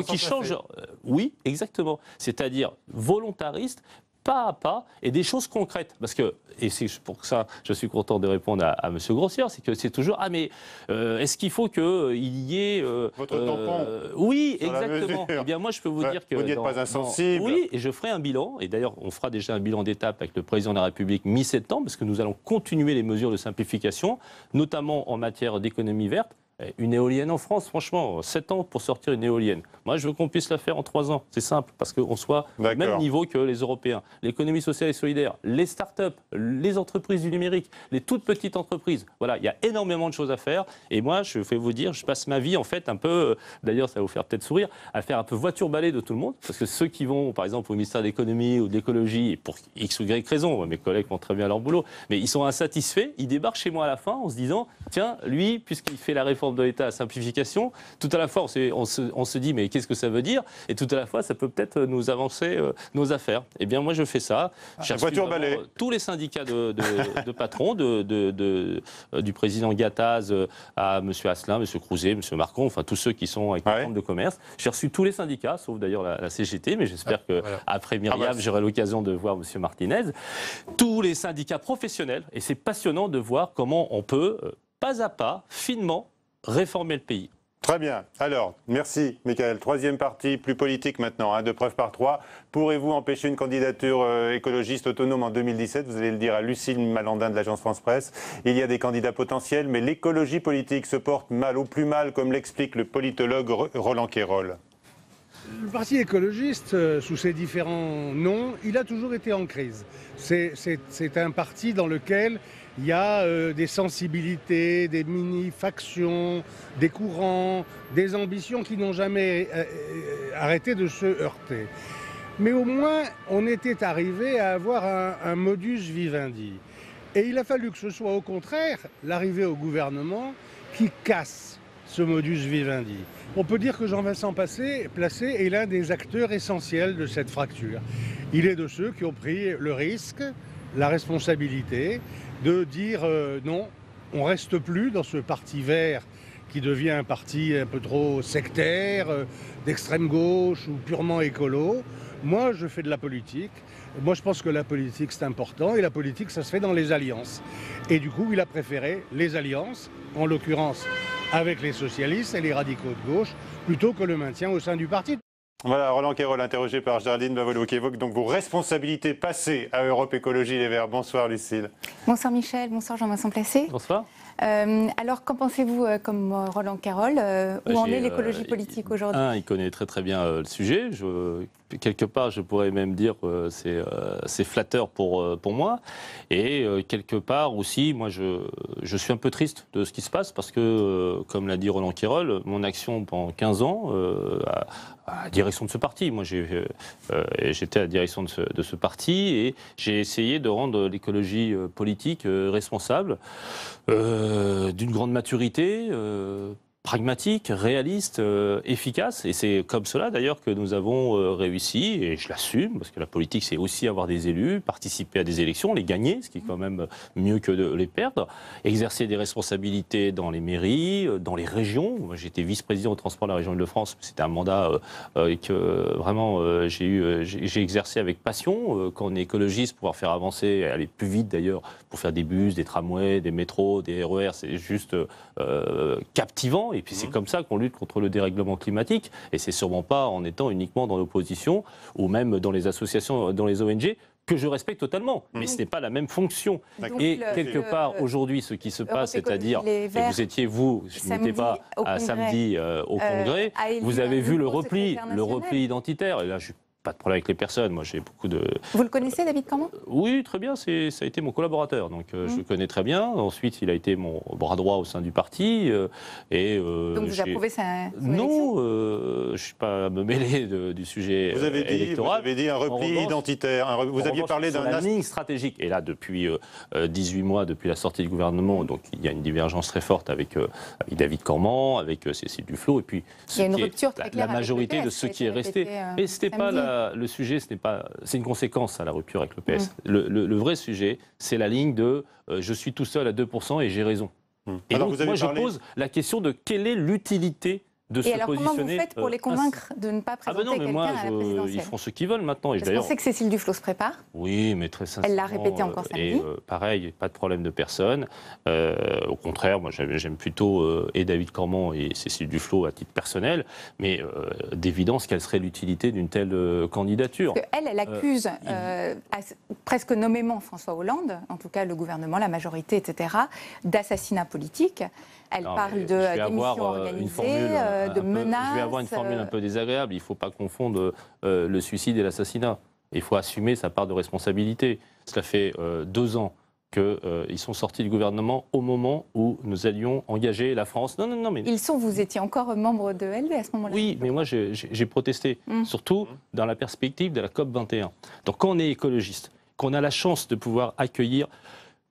qui changent euh, oui, exactement. C'est-à-dire volontariste, pas à pas et des choses concrètes. Parce que, et c'est pour ça je suis content de répondre à, M. Grossière, c'est que c'est toujours Ah, mais euh, est-ce qu'il faut qu'il y ait. Euh, Votre tampon Oui, exactement. Eh bien, moi, je peux vous dire que. Vous n'êtes pas insensible. oui, et je ferai un bilan. Et d'ailleurs, on fera déjà un bilan d'étape avec le président de la République mi-septembre, parce que nous allons continuer les mesures de simplification, notamment en matière d'économie verte euh, une éolienne en France, franchement, 7 ans pour sortir une éolienne. Moi, je veux qu'on puisse la faire en 3 ans. C'est simple, parce qu'on soit au même niveau que les Européens. L'économie sociale et solidaire, les start-up, les entreprises du numérique, les toutes petites entreprises. Voilà, il y a énormément de choses à faire. Et moi, je vais vous dire, je passe ma vie, en fait, un peu, euh, d'ailleurs, ça va vous faire peut-être sourire, à faire un peu voiture balai de tout le monde. Parce que ceux qui vont, par exemple, au ministère de l'économie ou de l'écologie, pour X ou Y raison, mes collègues font très bien leur boulot, mais ils sont insatisfaits, ils débarquent chez moi à la fin en se disant, tiens, lui, puisqu'il fait la réforme de l'État à simplification, tout à la fois on se, on se, dit mais qu'est-ce que ça veut dire Et tout à la fois ça peut peut-être nous avancer euh, nos affaires. Eh bien moi je fais ça. Ah, J'ai voiture Tous les syndicats de, patrons, de, euh, du président Gattaz euh, à M. Asselin, M. Crouzet, M. Marcon, enfin tous ceux qui sont avec la ouais. de commerce. J'ai reçu tous les syndicats, sauf d'ailleurs la, CGT, mais j'espère qu'après ah, que après ah, Myriam, j'aurai l'occasion de voir M. Martinez. Tous les syndicats professionnels, et c'est passionnant de voir comment on peut, pas à pas, finement, réformer le pays. Très bien. Alors, merci, Michael. Troisième partie, plus politique maintenant, hein, de preuve par trois. Pourrez-vous empêcher une candidature euh, écologiste autonome en 2017 Vous allez le dire à Lucille Malandin de l'agence France-Presse. Il y a des candidats potentiels, mais l'écologie politique se porte mal ou plus mal, comme l'explique le politologue Roland Quérol. Le Parti écologiste, euh, sous ses différents noms, il a toujours été en crise. C'est un parti dans lequel il y a euh, des sensibilités, des mini-factions, des courants, des ambitions qui n'ont jamais euh, euh, arrêté de se heurter. Mais au moins, on était arrivé à avoir un, un modus vivendi. Et il a fallu que ce soit au contraire l'arrivée au gouvernement qui casse ce modus vivendi. On peut dire que Jean-Vincent Placé est l'un des acteurs essentiels de cette fracture. Il est de ceux qui ont pris le risque, la responsabilité, de dire euh, non, on reste plus dans ce parti vert qui devient un parti un peu trop sectaire, euh, d'extrême gauche ou purement écolo. Moi, je fais de la politique. Moi, je pense que la politique, c'est important. Et la politique, ça se fait dans les alliances. Et du coup, il a préféré les alliances, en l'occurrence avec les socialistes et les radicaux de gauche, plutôt que le maintien au sein du parti. Voilà, Roland Carroll interrogé par Jardine Bavolo, qui évoque donc vos responsabilités passées à Europe Écologie Les Verts. Bonsoir Lucille. Bonsoir Michel, bonsoir Jean-Vincent Placé. Bonsoir. Euh, alors, qu'en pensez-vous euh, comme euh, Roland Carroll Où bah, en est l'écologie politique aujourd'hui il connaît très très bien le sujet. Je, quelque part, je pourrais même dire que c'est flatteur pour, pour moi. Et quelque part aussi, moi, je, je, suis un peu triste de ce qui se passe parce que, comme l'a dit Roland Carroll, mon action pendant 15 ans a, à la direction de ce parti. Moi, euh, euh, j'étais à la direction de ce, de ce parti et j'ai essayé de rendre l'écologie euh, politique responsable, d'une grande maturité, pragmatique, réaliste, euh, efficace. Et c'est comme cela d'ailleurs que nous avons euh, réussi, et je l'assume, parce que la politique c'est aussi avoir des élus, participer à des élections, les gagner, ce qui est quand même mieux que de les perdre, exercer des responsabilités dans les mairies, euh, dans les régions. Moi j'étais vice-président au transport de la région de france c'était un mandat que vraiment j'ai exercé avec passion quand on est écologiste, pouvoir faire avancer, aller plus vite d'ailleurs, pour faire des bus, des tramways, des métros, des RER, e c'est juste captivant et puis c'est mmh. comme ça qu'on lutte contre le dérèglement climatique. Et c'est sûrement pas en étant uniquement dans l'opposition ou même dans les associations, dans les ONG que je respecte totalement, mmh. mais ce n'est pas la même fonction. Et quelque part, aujourd'hui, ce qui se passe, c'est-à-dire, vous étiez, vous, je n'étais pas à samedi euh, au euh, Congrès, vous avez vu le repli, le repli identitaire, et là, je pas de problème avec les personnes. Moi, j'ai beaucoup de. Vous le connaissez, David Cormand Oui, très bien. Ça a été mon collaborateur, donc euh, je mmh. le connais très bien. Ensuite, il a été mon bras droit au sein du parti. Euh, et, euh, donc vous approuvez sa. non, je ne suis pas à me mêler du sujet vous avez dit, électoral. Vous avez dit un repli identitaire. vous aviez parlé d'un ligne stratégique. Et là, depuis 18 mois, depuis la sortie du gouvernement, donc il y a une divergence très forte avec, avec David Cormand, avec Cécile Duflot, et puis il y a une rupture très la, la majorité de ceux qui est resté. Mais c'était pas la le sujet, ce n'est pas, c'est une conséquence à hein, la rupture avec le mm. PS. Le, vrai sujet, c'est la ligne de euh, je suis tout seul à 2% et j'ai raison. Mm. Et donc, moi, je pose la question de quelle est l'utilité et alors, Comment vous faites pour euh, les convaincre ah, de ne pas ah, ben présenter ah à la présidentielle Ils font ce qu'ils veulent maintenant. Et sait que Cécile Duflo se prépare. Oui, mais très sincèrement. Elle l'a répété encore euh, samedi. Et euh, pareil, pas de problème de personne. au contraire, moi, j'aime plutôt et David Cormand et Cécile Duflo à titre personnel, mais d'évidence, quelle serait l'utilité d'une telle candidature Elle, elle accuse presque nommément François Hollande, en tout cas le gouvernement, la majorité, etc., d'assassinat politique. Elle parle de euh, démission euh, organisée, euh, de menaces. Je vais avoir une formule un peu désagréable. Il ne faut pas confondre le suicide et l'assassinat. Il faut assumer sa part de responsabilité. Cela fait deux ans qu'ils sont sortis du gouvernement au moment où nous allions engager la France. Non, non, non, mais... Ils sont, vous étiez encore membre de LV à ce moment-là Oui, mais moi j'ai protesté, hum. surtout dans la perspective de la COP 21. Donc quand on est écologiste, qu'on a la chance de pouvoir accueillir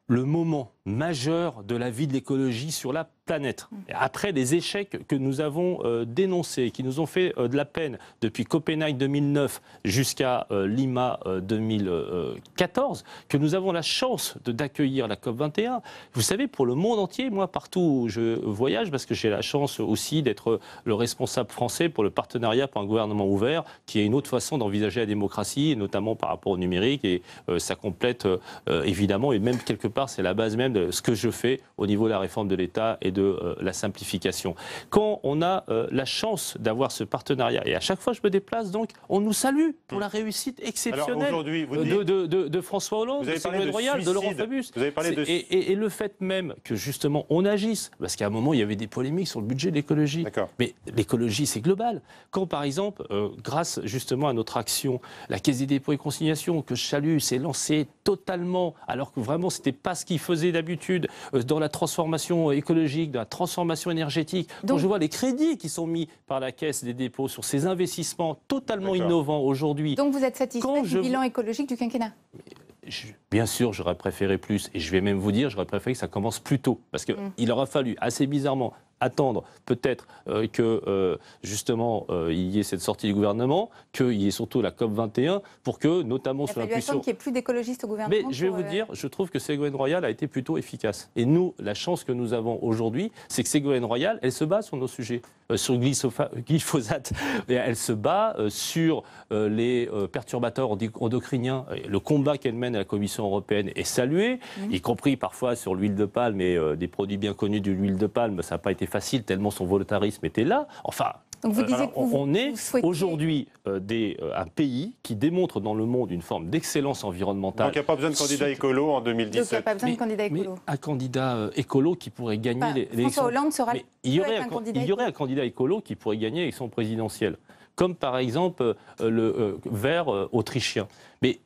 le moment majeur de la vie de l'écologie sur la planète. Après les échecs que nous avons euh, dénoncés, qui nous ont fait euh, de la peine depuis Copenhague 2009 jusqu'à euh, Lima 2014, que nous avons la chance d'accueillir la COP 21. Vous savez, pour le monde entier, moi partout où je voyage, parce que j'ai la chance aussi d'être le responsable français pour le partenariat pour un gouvernement ouvert, qui est une autre façon d'envisager la démocratie, notamment par rapport au numérique, et ça complète évidemment, et même quelque part, c'est la base même de ce que je fais au niveau de la réforme de l'État et de euh, la simplification. Quand on a euh, la chance d'avoir ce partenariat, et à chaque fois je me déplace, donc on nous salue pour la réussite exceptionnelle de, François Hollande, de de Royal, de Laurent Fabius. et, le fait même que justement on agisse, parce qu'à un moment il y avait des polémiques sur le budget de l'écologie, mais l'écologie c'est global. Quand par exemple, euh, grâce justement à notre action, la Caisse des dépôts et consignations que je salue s'est lancée totalement, alors que vraiment c'était pas ce qu'il faisait d'habitude dans la transformation écologique de la transformation énergétique. Donc, je vois les crédits qui sont mis par la Caisse des dépôts sur ces investissements totalement innovants aujourd'hui. Donc vous êtes satisfait du bilan écologique du quinquennat bien sûr, j'aurais préféré plus. Et je vais même vous dire, j'aurais préféré que ça commence plus tôt. Parce qu'il mm. il aura fallu, assez bizarrement, attendre peut-être euh, que euh, justement euh, il y ait cette sortie du gouvernement, qu'il y ait surtout la COP 21 pour que notamment sur la question n'y plus d'écologistes au gouvernement. Mais je vais vous dire, je trouve que Ségolène Royal a été plutôt efficace. Et nous, la chance que nous avons aujourd'hui, c'est que Ségolène Royal, elle se bat sur nos sujets, sur glyphosate, elle se bat sur les perturbateurs endocriniens. Le combat qu'elle mène à la Commission européenne est salué, y compris parfois sur l'huile de palme et des produits bien connus de l'huile de palme, ça n'a pas été facile tellement son volontarisme était là. Enfin, euh, on, est aujourd'hui euh, euh, un pays qui démontre dans le monde une forme d'excellence environnementale. Donc il n'y a pas besoin de candidat écolo en 2017. il n'y a pas besoin de candidat écolo. un candidat écolo qui pourrait gagner les François Hollande sera mais il y, aurait un, il y aurait un candidat écolo qui pourrait gagner l'élection présidentielle. Comme par exemple le vert autrichien. Mais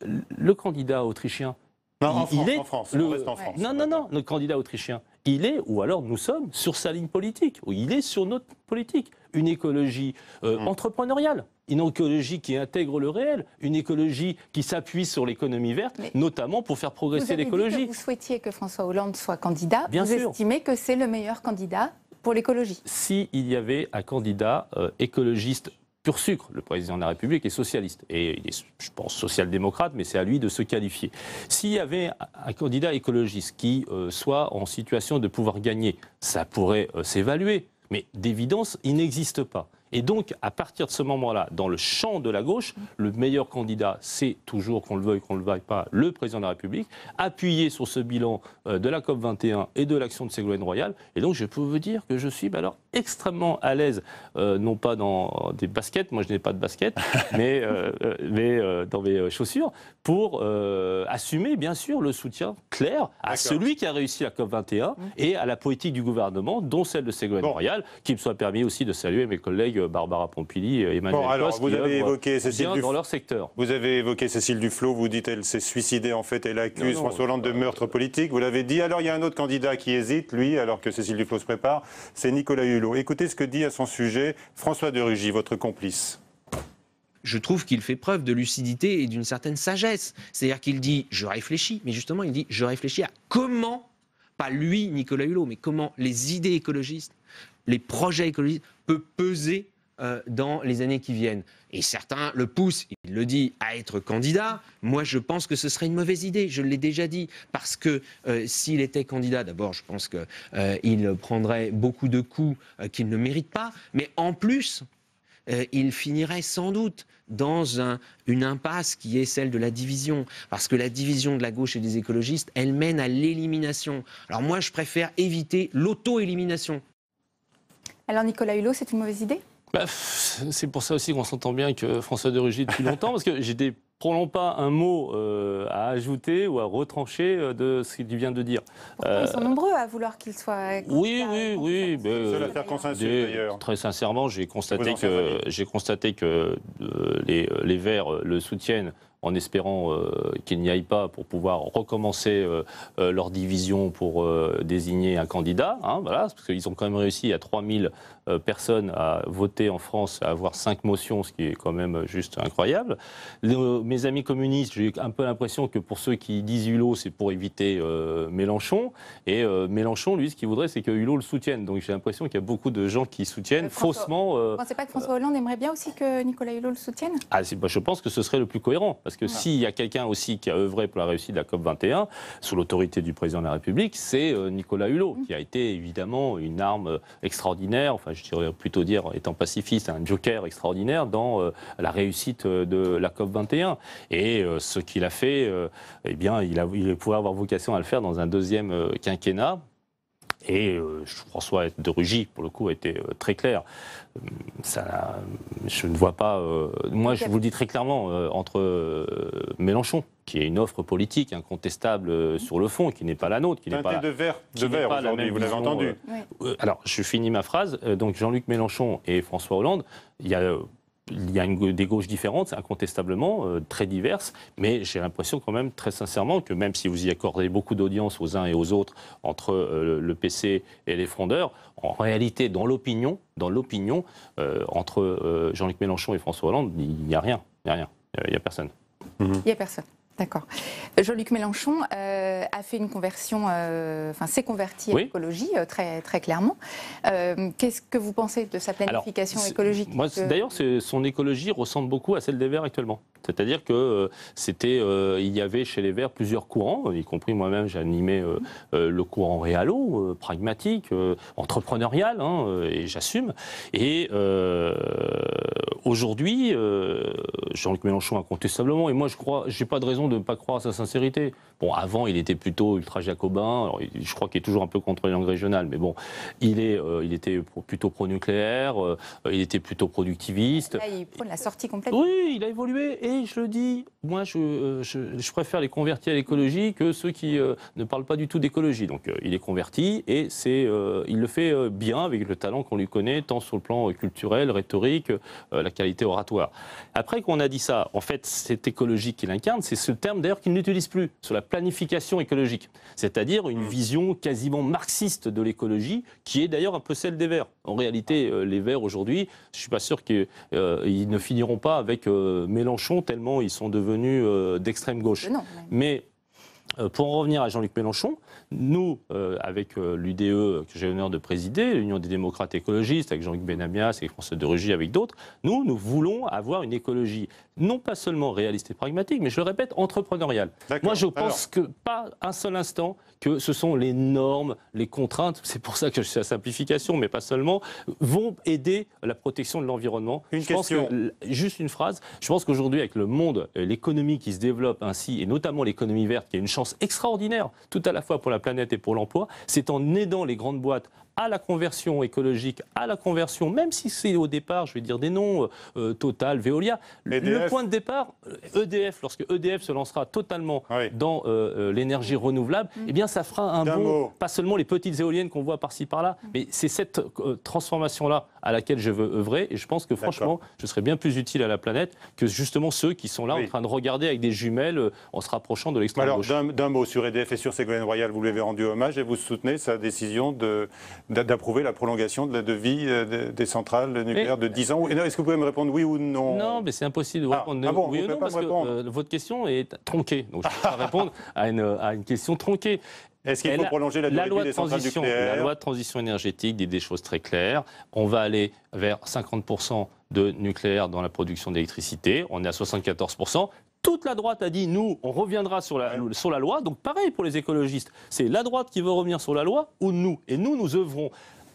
le candidat autrichien. il, est en France, reste en France. Non, non, non, le candidat autrichien, il est, ou alors nous sommes, sur sa ligne politique, ou il est sur notre politique. Une écologie euh, mm. entrepreneuriale, une écologie qui intègre le réel, une écologie qui s'appuie sur l'économie verte, notamment pour faire progresser l'écologie. Vous souhaitiez que François Hollande soit candidat, vous estimez que c'est le meilleur candidat pour l'écologie S'il y avait un candidat euh, écologiste sucre. Le président de la République est socialiste. Et il est, je pense, social-démocrate, mais c'est à lui de se qualifier. S'il y avait un candidat écologiste qui euh, soit en situation de pouvoir gagner, ça pourrait euh, s'évaluer. Mais d'évidence, il n'existe pas. Et donc, à partir de ce moment-là, dans le champ de la gauche, le meilleur candidat, c'est toujours, qu'on le veuille, qu'on ne le veuille pas, le président de la République, appuyé sur ce bilan euh, de la COP21 et de l'action de Ségolène Royal. Et donc, je peux vous dire que je suis bah, alors extrêmement à l'aise, euh, non pas dans des baskets, moi je n'ai pas de baskets, mais, euh, dans mes chaussures, pour assumer, bien sûr, le soutien clair à celui qui a réussi la COP21 mm. et à la politique du gouvernement, dont celle de Ségolène Royal, qui me soit permis aussi de saluer mes collègues euh, Barbara Pompili et euh, Emmanuel bon, alors, vous avez évoqué Cécile Duflo, leur secteur. Vous avez évoqué Cécile Duflot, vous dites elle s'est suicidée en fait, elle accuse François Hollande de meurtre politique. Vous l'avez dit, alors il y a un autre candidat qui hésite, lui, alors que Cécile Duflo se prépare, c'est Nicolas Hulot. Écoutez ce que dit à son sujet François de Rugy, votre complice je trouve qu'il fait preuve de lucidité et d'une certaine sagesse. C'est-à-dire qu'il dit je réfléchis, mais justement il dit je réfléchis à comment, pas lui Nicolas Hulot, mais comment les idées écologistes les projets écologistes peut peser euh, dans les années qui viennent. Et certains le poussent, il le dit, à être candidat. Moi, je pense que ce serait une mauvaise idée, je l'ai déjà dit, parce que euh, s'il était candidat, d'abord, je pense qu'il euh, prendrait beaucoup de coups qu'il ne mérite pas, mais en plus, il finirait sans doute dans une impasse qui est celle de la division. Parce que la division de la gauche et des écologistes, elle mène à l'élimination. Alors moi, je préfère éviter l'auto-élimination. Alors Nicolas Hulot, c'est une mauvaise idée bah, C'est pour ça aussi qu'on s'entend bien que François de Rugy depuis longtemps, parce que j'ai des probablement pas un mot euh, à ajouter ou à retrancher euh, de ce qu'il vient de dire. ils euh, sont nombreux à vouloir qu'il soit. Oui, oui, oui. Ben, très sincèrement, j'ai constaté que j'ai constaté que les, les Verts le soutiennent en espérant euh, qu'ils n'y aillent pas pour pouvoir recommencer euh, euh, leur division pour désigner un candidat. Hein, voilà, parce qu'ils ont quand même réussi à 3000 euh, personne à voter en France, à avoir cinq motions, ce qui est quand même juste incroyable. mes amis communistes, j'ai un peu l'impression que pour ceux qui disent Hulot, c'est pour éviter euh, Mélenchon. Et euh, Mélenchon, lui, ce qu'il voudrait, c'est que Hulot le soutienne. Donc j'ai l'impression qu'il y a beaucoup de gens qui soutiennent faussement. Vous ne pensez pas que François Hollande aimerait bien aussi que Nicolas Hulot le soutienne ah, bah, Je pense que ce serait le plus cohérent. Parce que s'il y a quelqu'un aussi qui a œuvré pour la réussite de la COP21, sous l'autorité du président de la République, c'est Nicolas Hulot, mmh. qui a été évidemment une arme extraordinaire. Enfin, je dirais plutôt dire, étant pacifiste, un joker extraordinaire dans euh, la réussite euh, de la COP21. Et euh, ce qu'il a fait, eh bien, il, a, pourrait avoir vocation à le faire dans un deuxième quinquennat. Et François de Rugy, pour le coup, a été très clair. Ça, je ne vois pas. moi, je vous le dis très clairement, entre Mélenchon qui est une offre politique incontestable euh, mmh. sur le fond, qui n'est pas la nôtre, qui n'est pas, de verre, vous l'avez entendu. Euh. Euh, alors, je finis ma phrase. Donc, Jean-Luc Mélenchon et François Hollande, il y a a des gauches différentes, incontestablement, très diverses, mais j'ai l'impression quand même, très sincèrement, que même si vous y accordez beaucoup d'audience aux uns et aux autres entre le PC et les frondeurs, en réalité, dans l'opinion, dans l'opinion, entre Jean-Luc Mélenchon et François Hollande, il n'y a rien, il n'y a rien, il n'y a personne. Mmh. Il n'y a personne. D'accord. Jean-Luc Mélenchon euh, a fait une conversion, euh, enfin s'est converti à l'écologie euh, très, très clairement. Qu'est-ce que vous pensez de sa planification écologique d'ailleurs, son écologie ressemble beaucoup à celle des Verts actuellement. C'est-à-dire que euh, c'était, euh, il y avait chez les Verts plusieurs courants, y compris moi-même, j'animais euh, le courant réalo, pragmatique, entrepreneurial, hein, et j'assume. Et aujourd'hui, Jean-Luc Mélenchon incontestablement, et moi je crois, j'ai pas de raison de ne pas croire à sa sincérité. Bon, avant il était plutôt ultra-jacobin, je crois qu'il est toujours un peu contre les langues régionales, mais bon, il, est, il était plutôt pro-nucléaire, il était plutôt productiviste. Là, il la sortie complète. Oui, il a évolué. Et je le dis, moi, je, euh, préfère les convertir à l'écologie que ceux qui euh, ne parlent pas du tout d'écologie. Donc, euh, il est converti et c'est, il le fait bien avec le talent qu'on lui connaît, tant sur le plan culturel, rhétorique, la qualité oratoire. Après qu'on a dit ça, en fait, cette écologie qu'il incarne, c'est ce terme d'ailleurs qu'il n'utilise plus sur la planification écologique, c'est-à-dire une mmh. vision quasiment marxiste de l'écologie, qui est d'ailleurs un peu celle des Verts. En réalité, les Verts aujourd'hui, je suis pas sûr qu'ils ne finiront pas avec Mélenchon tellement ils sont devenus euh, d'extrême gauche. mais euh, pour en revenir à Jean-Luc Mélenchon, nous, euh, avec euh, l'UDE que j'ai l'honneur de présider, l'Union des démocrates écologistes, avec Jean-Luc Benamias, avec François de Rugy, avec d'autres, nous, nous voulons avoir une écologie non pas seulement réaliste et pragmatique, mais je le répète, entrepreneuriale. Moi, je pense que pas un seul instant que ce sont les normes, les contraintes, c'est pour ça que c'est la simplification, mais pas seulement, vont aider la protection de l'environnement. Une juste une phrase, je pense qu'aujourd'hui, avec le monde, l'économie qui se développe ainsi, et notamment l'économie verte, qui a une chance extraordinaire, tout à la fois pour la planète et pour l'emploi. C'est en aidant les grandes boîtes à la conversion écologique, à la conversion, même si c'est au départ, je vais dire des noms, euh, euh, Total, Veolia, le e point de départ, EDF, euh, e lorsque EDF se lancera totalement dans l'énergie renouvelable, mm. eh bien ça fera un bon... pas seulement les petites éoliennes qu'on voit par-ci par-là, mm. mais c'est cette transformation-là à laquelle je veux œuvrer, et je pense que franchement, je serai bien plus utile à la planète que justement ceux qui sont là en train de regarder avec des jumelles en se rapprochant de l'extrême Alors, d'un, d'un mot sur EDF et sur Ségolène Royal, vous lui avez rendu hommage et vous soutenez sa décision de d'approuver la prolongation de la devise euh, des centrales nucléaires de 10 ans. Est-ce que vous pouvez me répondre oui ou non Non, mais c'est impossible de répondre ah, ah oui ou non parce que euh, votre question est tronquée. Donc je ne peux pas répondre à une, à une question tronquée. Est-ce qu'il faut prolonger la, la loi de nucléaires transition, La loi de transition énergétique dit des choses très claires. On va aller vers 50% de nucléaire dans la production d'électricité. On est à 74% toute la droite a dit nous, on reviendra sur la, sur la loi. Donc pareil pour les écologistes, c'est la droite qui veut revenir sur la loi ou nous. Et nous, nous œuvrons.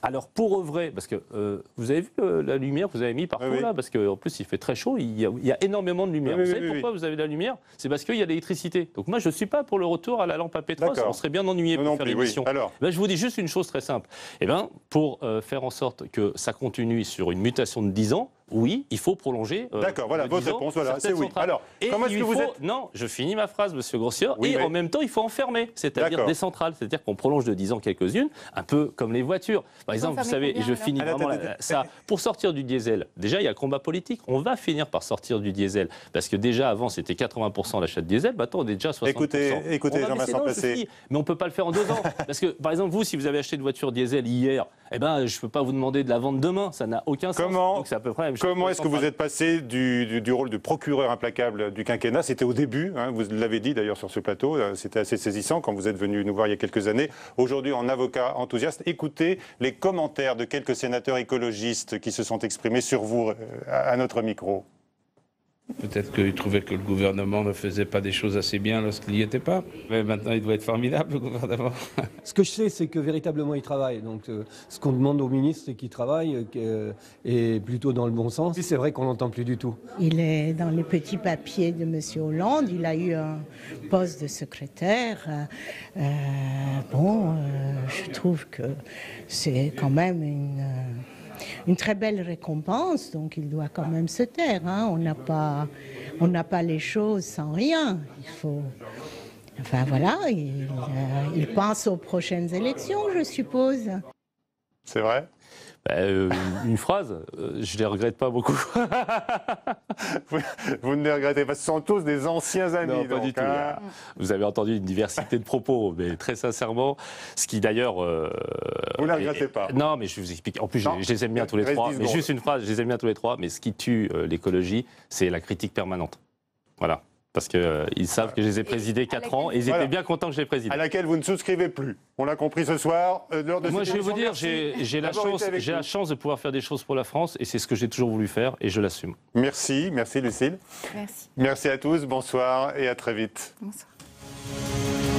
Alors pour œuvrer, parce que euh, vous avez vu euh, la lumière que vous avez mis partout là, parce qu'en plus il fait très chaud, il y a, énormément de lumière. vous savez pourquoi vous avez de la lumière C'est parce qu'il y a de l'électricité. Donc moi je ne suis pas pour le retour à la lampe à pétrole, on serait bien ennuyé pour faire l'émission. Alors... Ben, je vous dis juste une chose très simple. Eh ben, pour euh, faire en sorte que ça continue sur une mutation de 10 ans, oui, il faut prolonger. Euh, D'accord, voilà, votre réponse, voilà, c'est oui. Alors, comment est-ce que vous Non, je finis ma phrase, monsieur Grossier, et en même temps, il faut enfermer, c'est-à-dire des centrales, c'est-à-dire qu'on prolonge de 10 ans quelques-unes, un peu comme les voitures. Par exemple, vous savez, je finis ah, vraiment là, ça, pour sortir du diesel, déjà, il y a combat politique, on va finir par sortir du diesel, parce que déjà, avant, c'était 80% l'achat de diesel, maintenant, on est déjà à 60%. Écoutez, écoutez, Jean-Vincent Passé. Mais on ne peut pas le faire en deux ans, parce que, par exemple, vous, si vous avez acheté une voiture diesel hier, eh ben, je ne peux pas vous demander de la vendre demain, ça n'a aucun sens. Comment Donc, c'est à peu près Comment est-ce que vous êtes passé du, rôle de procureur implacable du quinquennat C'était au début, hein, vous l'avez dit d'ailleurs sur ce plateau, euh, c'était assez saisissant quand vous êtes venu nous voir il y a quelques années. Aujourd'hui, en avocat enthousiaste, écoutez les commentaires de quelques sénateurs écologistes qui se sont exprimés sur vous euh, à notre micro. Peut-être qu'il trouvait que le gouvernement ne faisait pas des choses assez bien lorsqu'il n'y était pas. Mais maintenant, il doit être formidable, le gouvernement. Ce que je sais, c'est que véritablement, il travaille. Donc, euh, ce qu'on demande au ministre, c'est qu'il travaille euh, et plutôt dans le bon sens. C'est vrai qu'on n'entend plus du tout. Il est dans les petits papiers de M. Hollande. Il a eu un poste de secrétaire. Euh, bon, je trouve que c'est quand même une une très belle récompense, donc il doit quand même se taire. Hein. On n'a pas, on n'a pas les choses sans rien. Il faut. voilà, euh, il pense aux prochaines élections, je suppose. C'est vrai bah, euh, une phrase, euh, je ne les regrette pas beaucoup. vous, ne les regrettez pas, ce sont tous des anciens amis. Hein. Vous avez entendu une diversité de propos, mais très sincèrement, ce qui d'ailleurs... Euh, vous ne les regrettez pas. Non, mais je vous explique. En plus, je, les aime bien tous les trois. Mais juste une phrase, je les aime bien tous les trois, mais ce qui tue l'écologie, c'est la critique permanente. Voilà parce qu'ils euh, savent que je les ai présidés 4 ans et ils étaient bien contents que je les préside. À laquelle vous ne souscrivez plus. On l'a compris ce soir. Euh, lors de Moi, je vais vous dire, j'ai la, chance, la chance de pouvoir faire des choses pour la France et c'est ce que j'ai toujours voulu faire et je l'assume. Merci, merci Lucille. Merci. Merci à tous, bonsoir et à très vite. Bonsoir.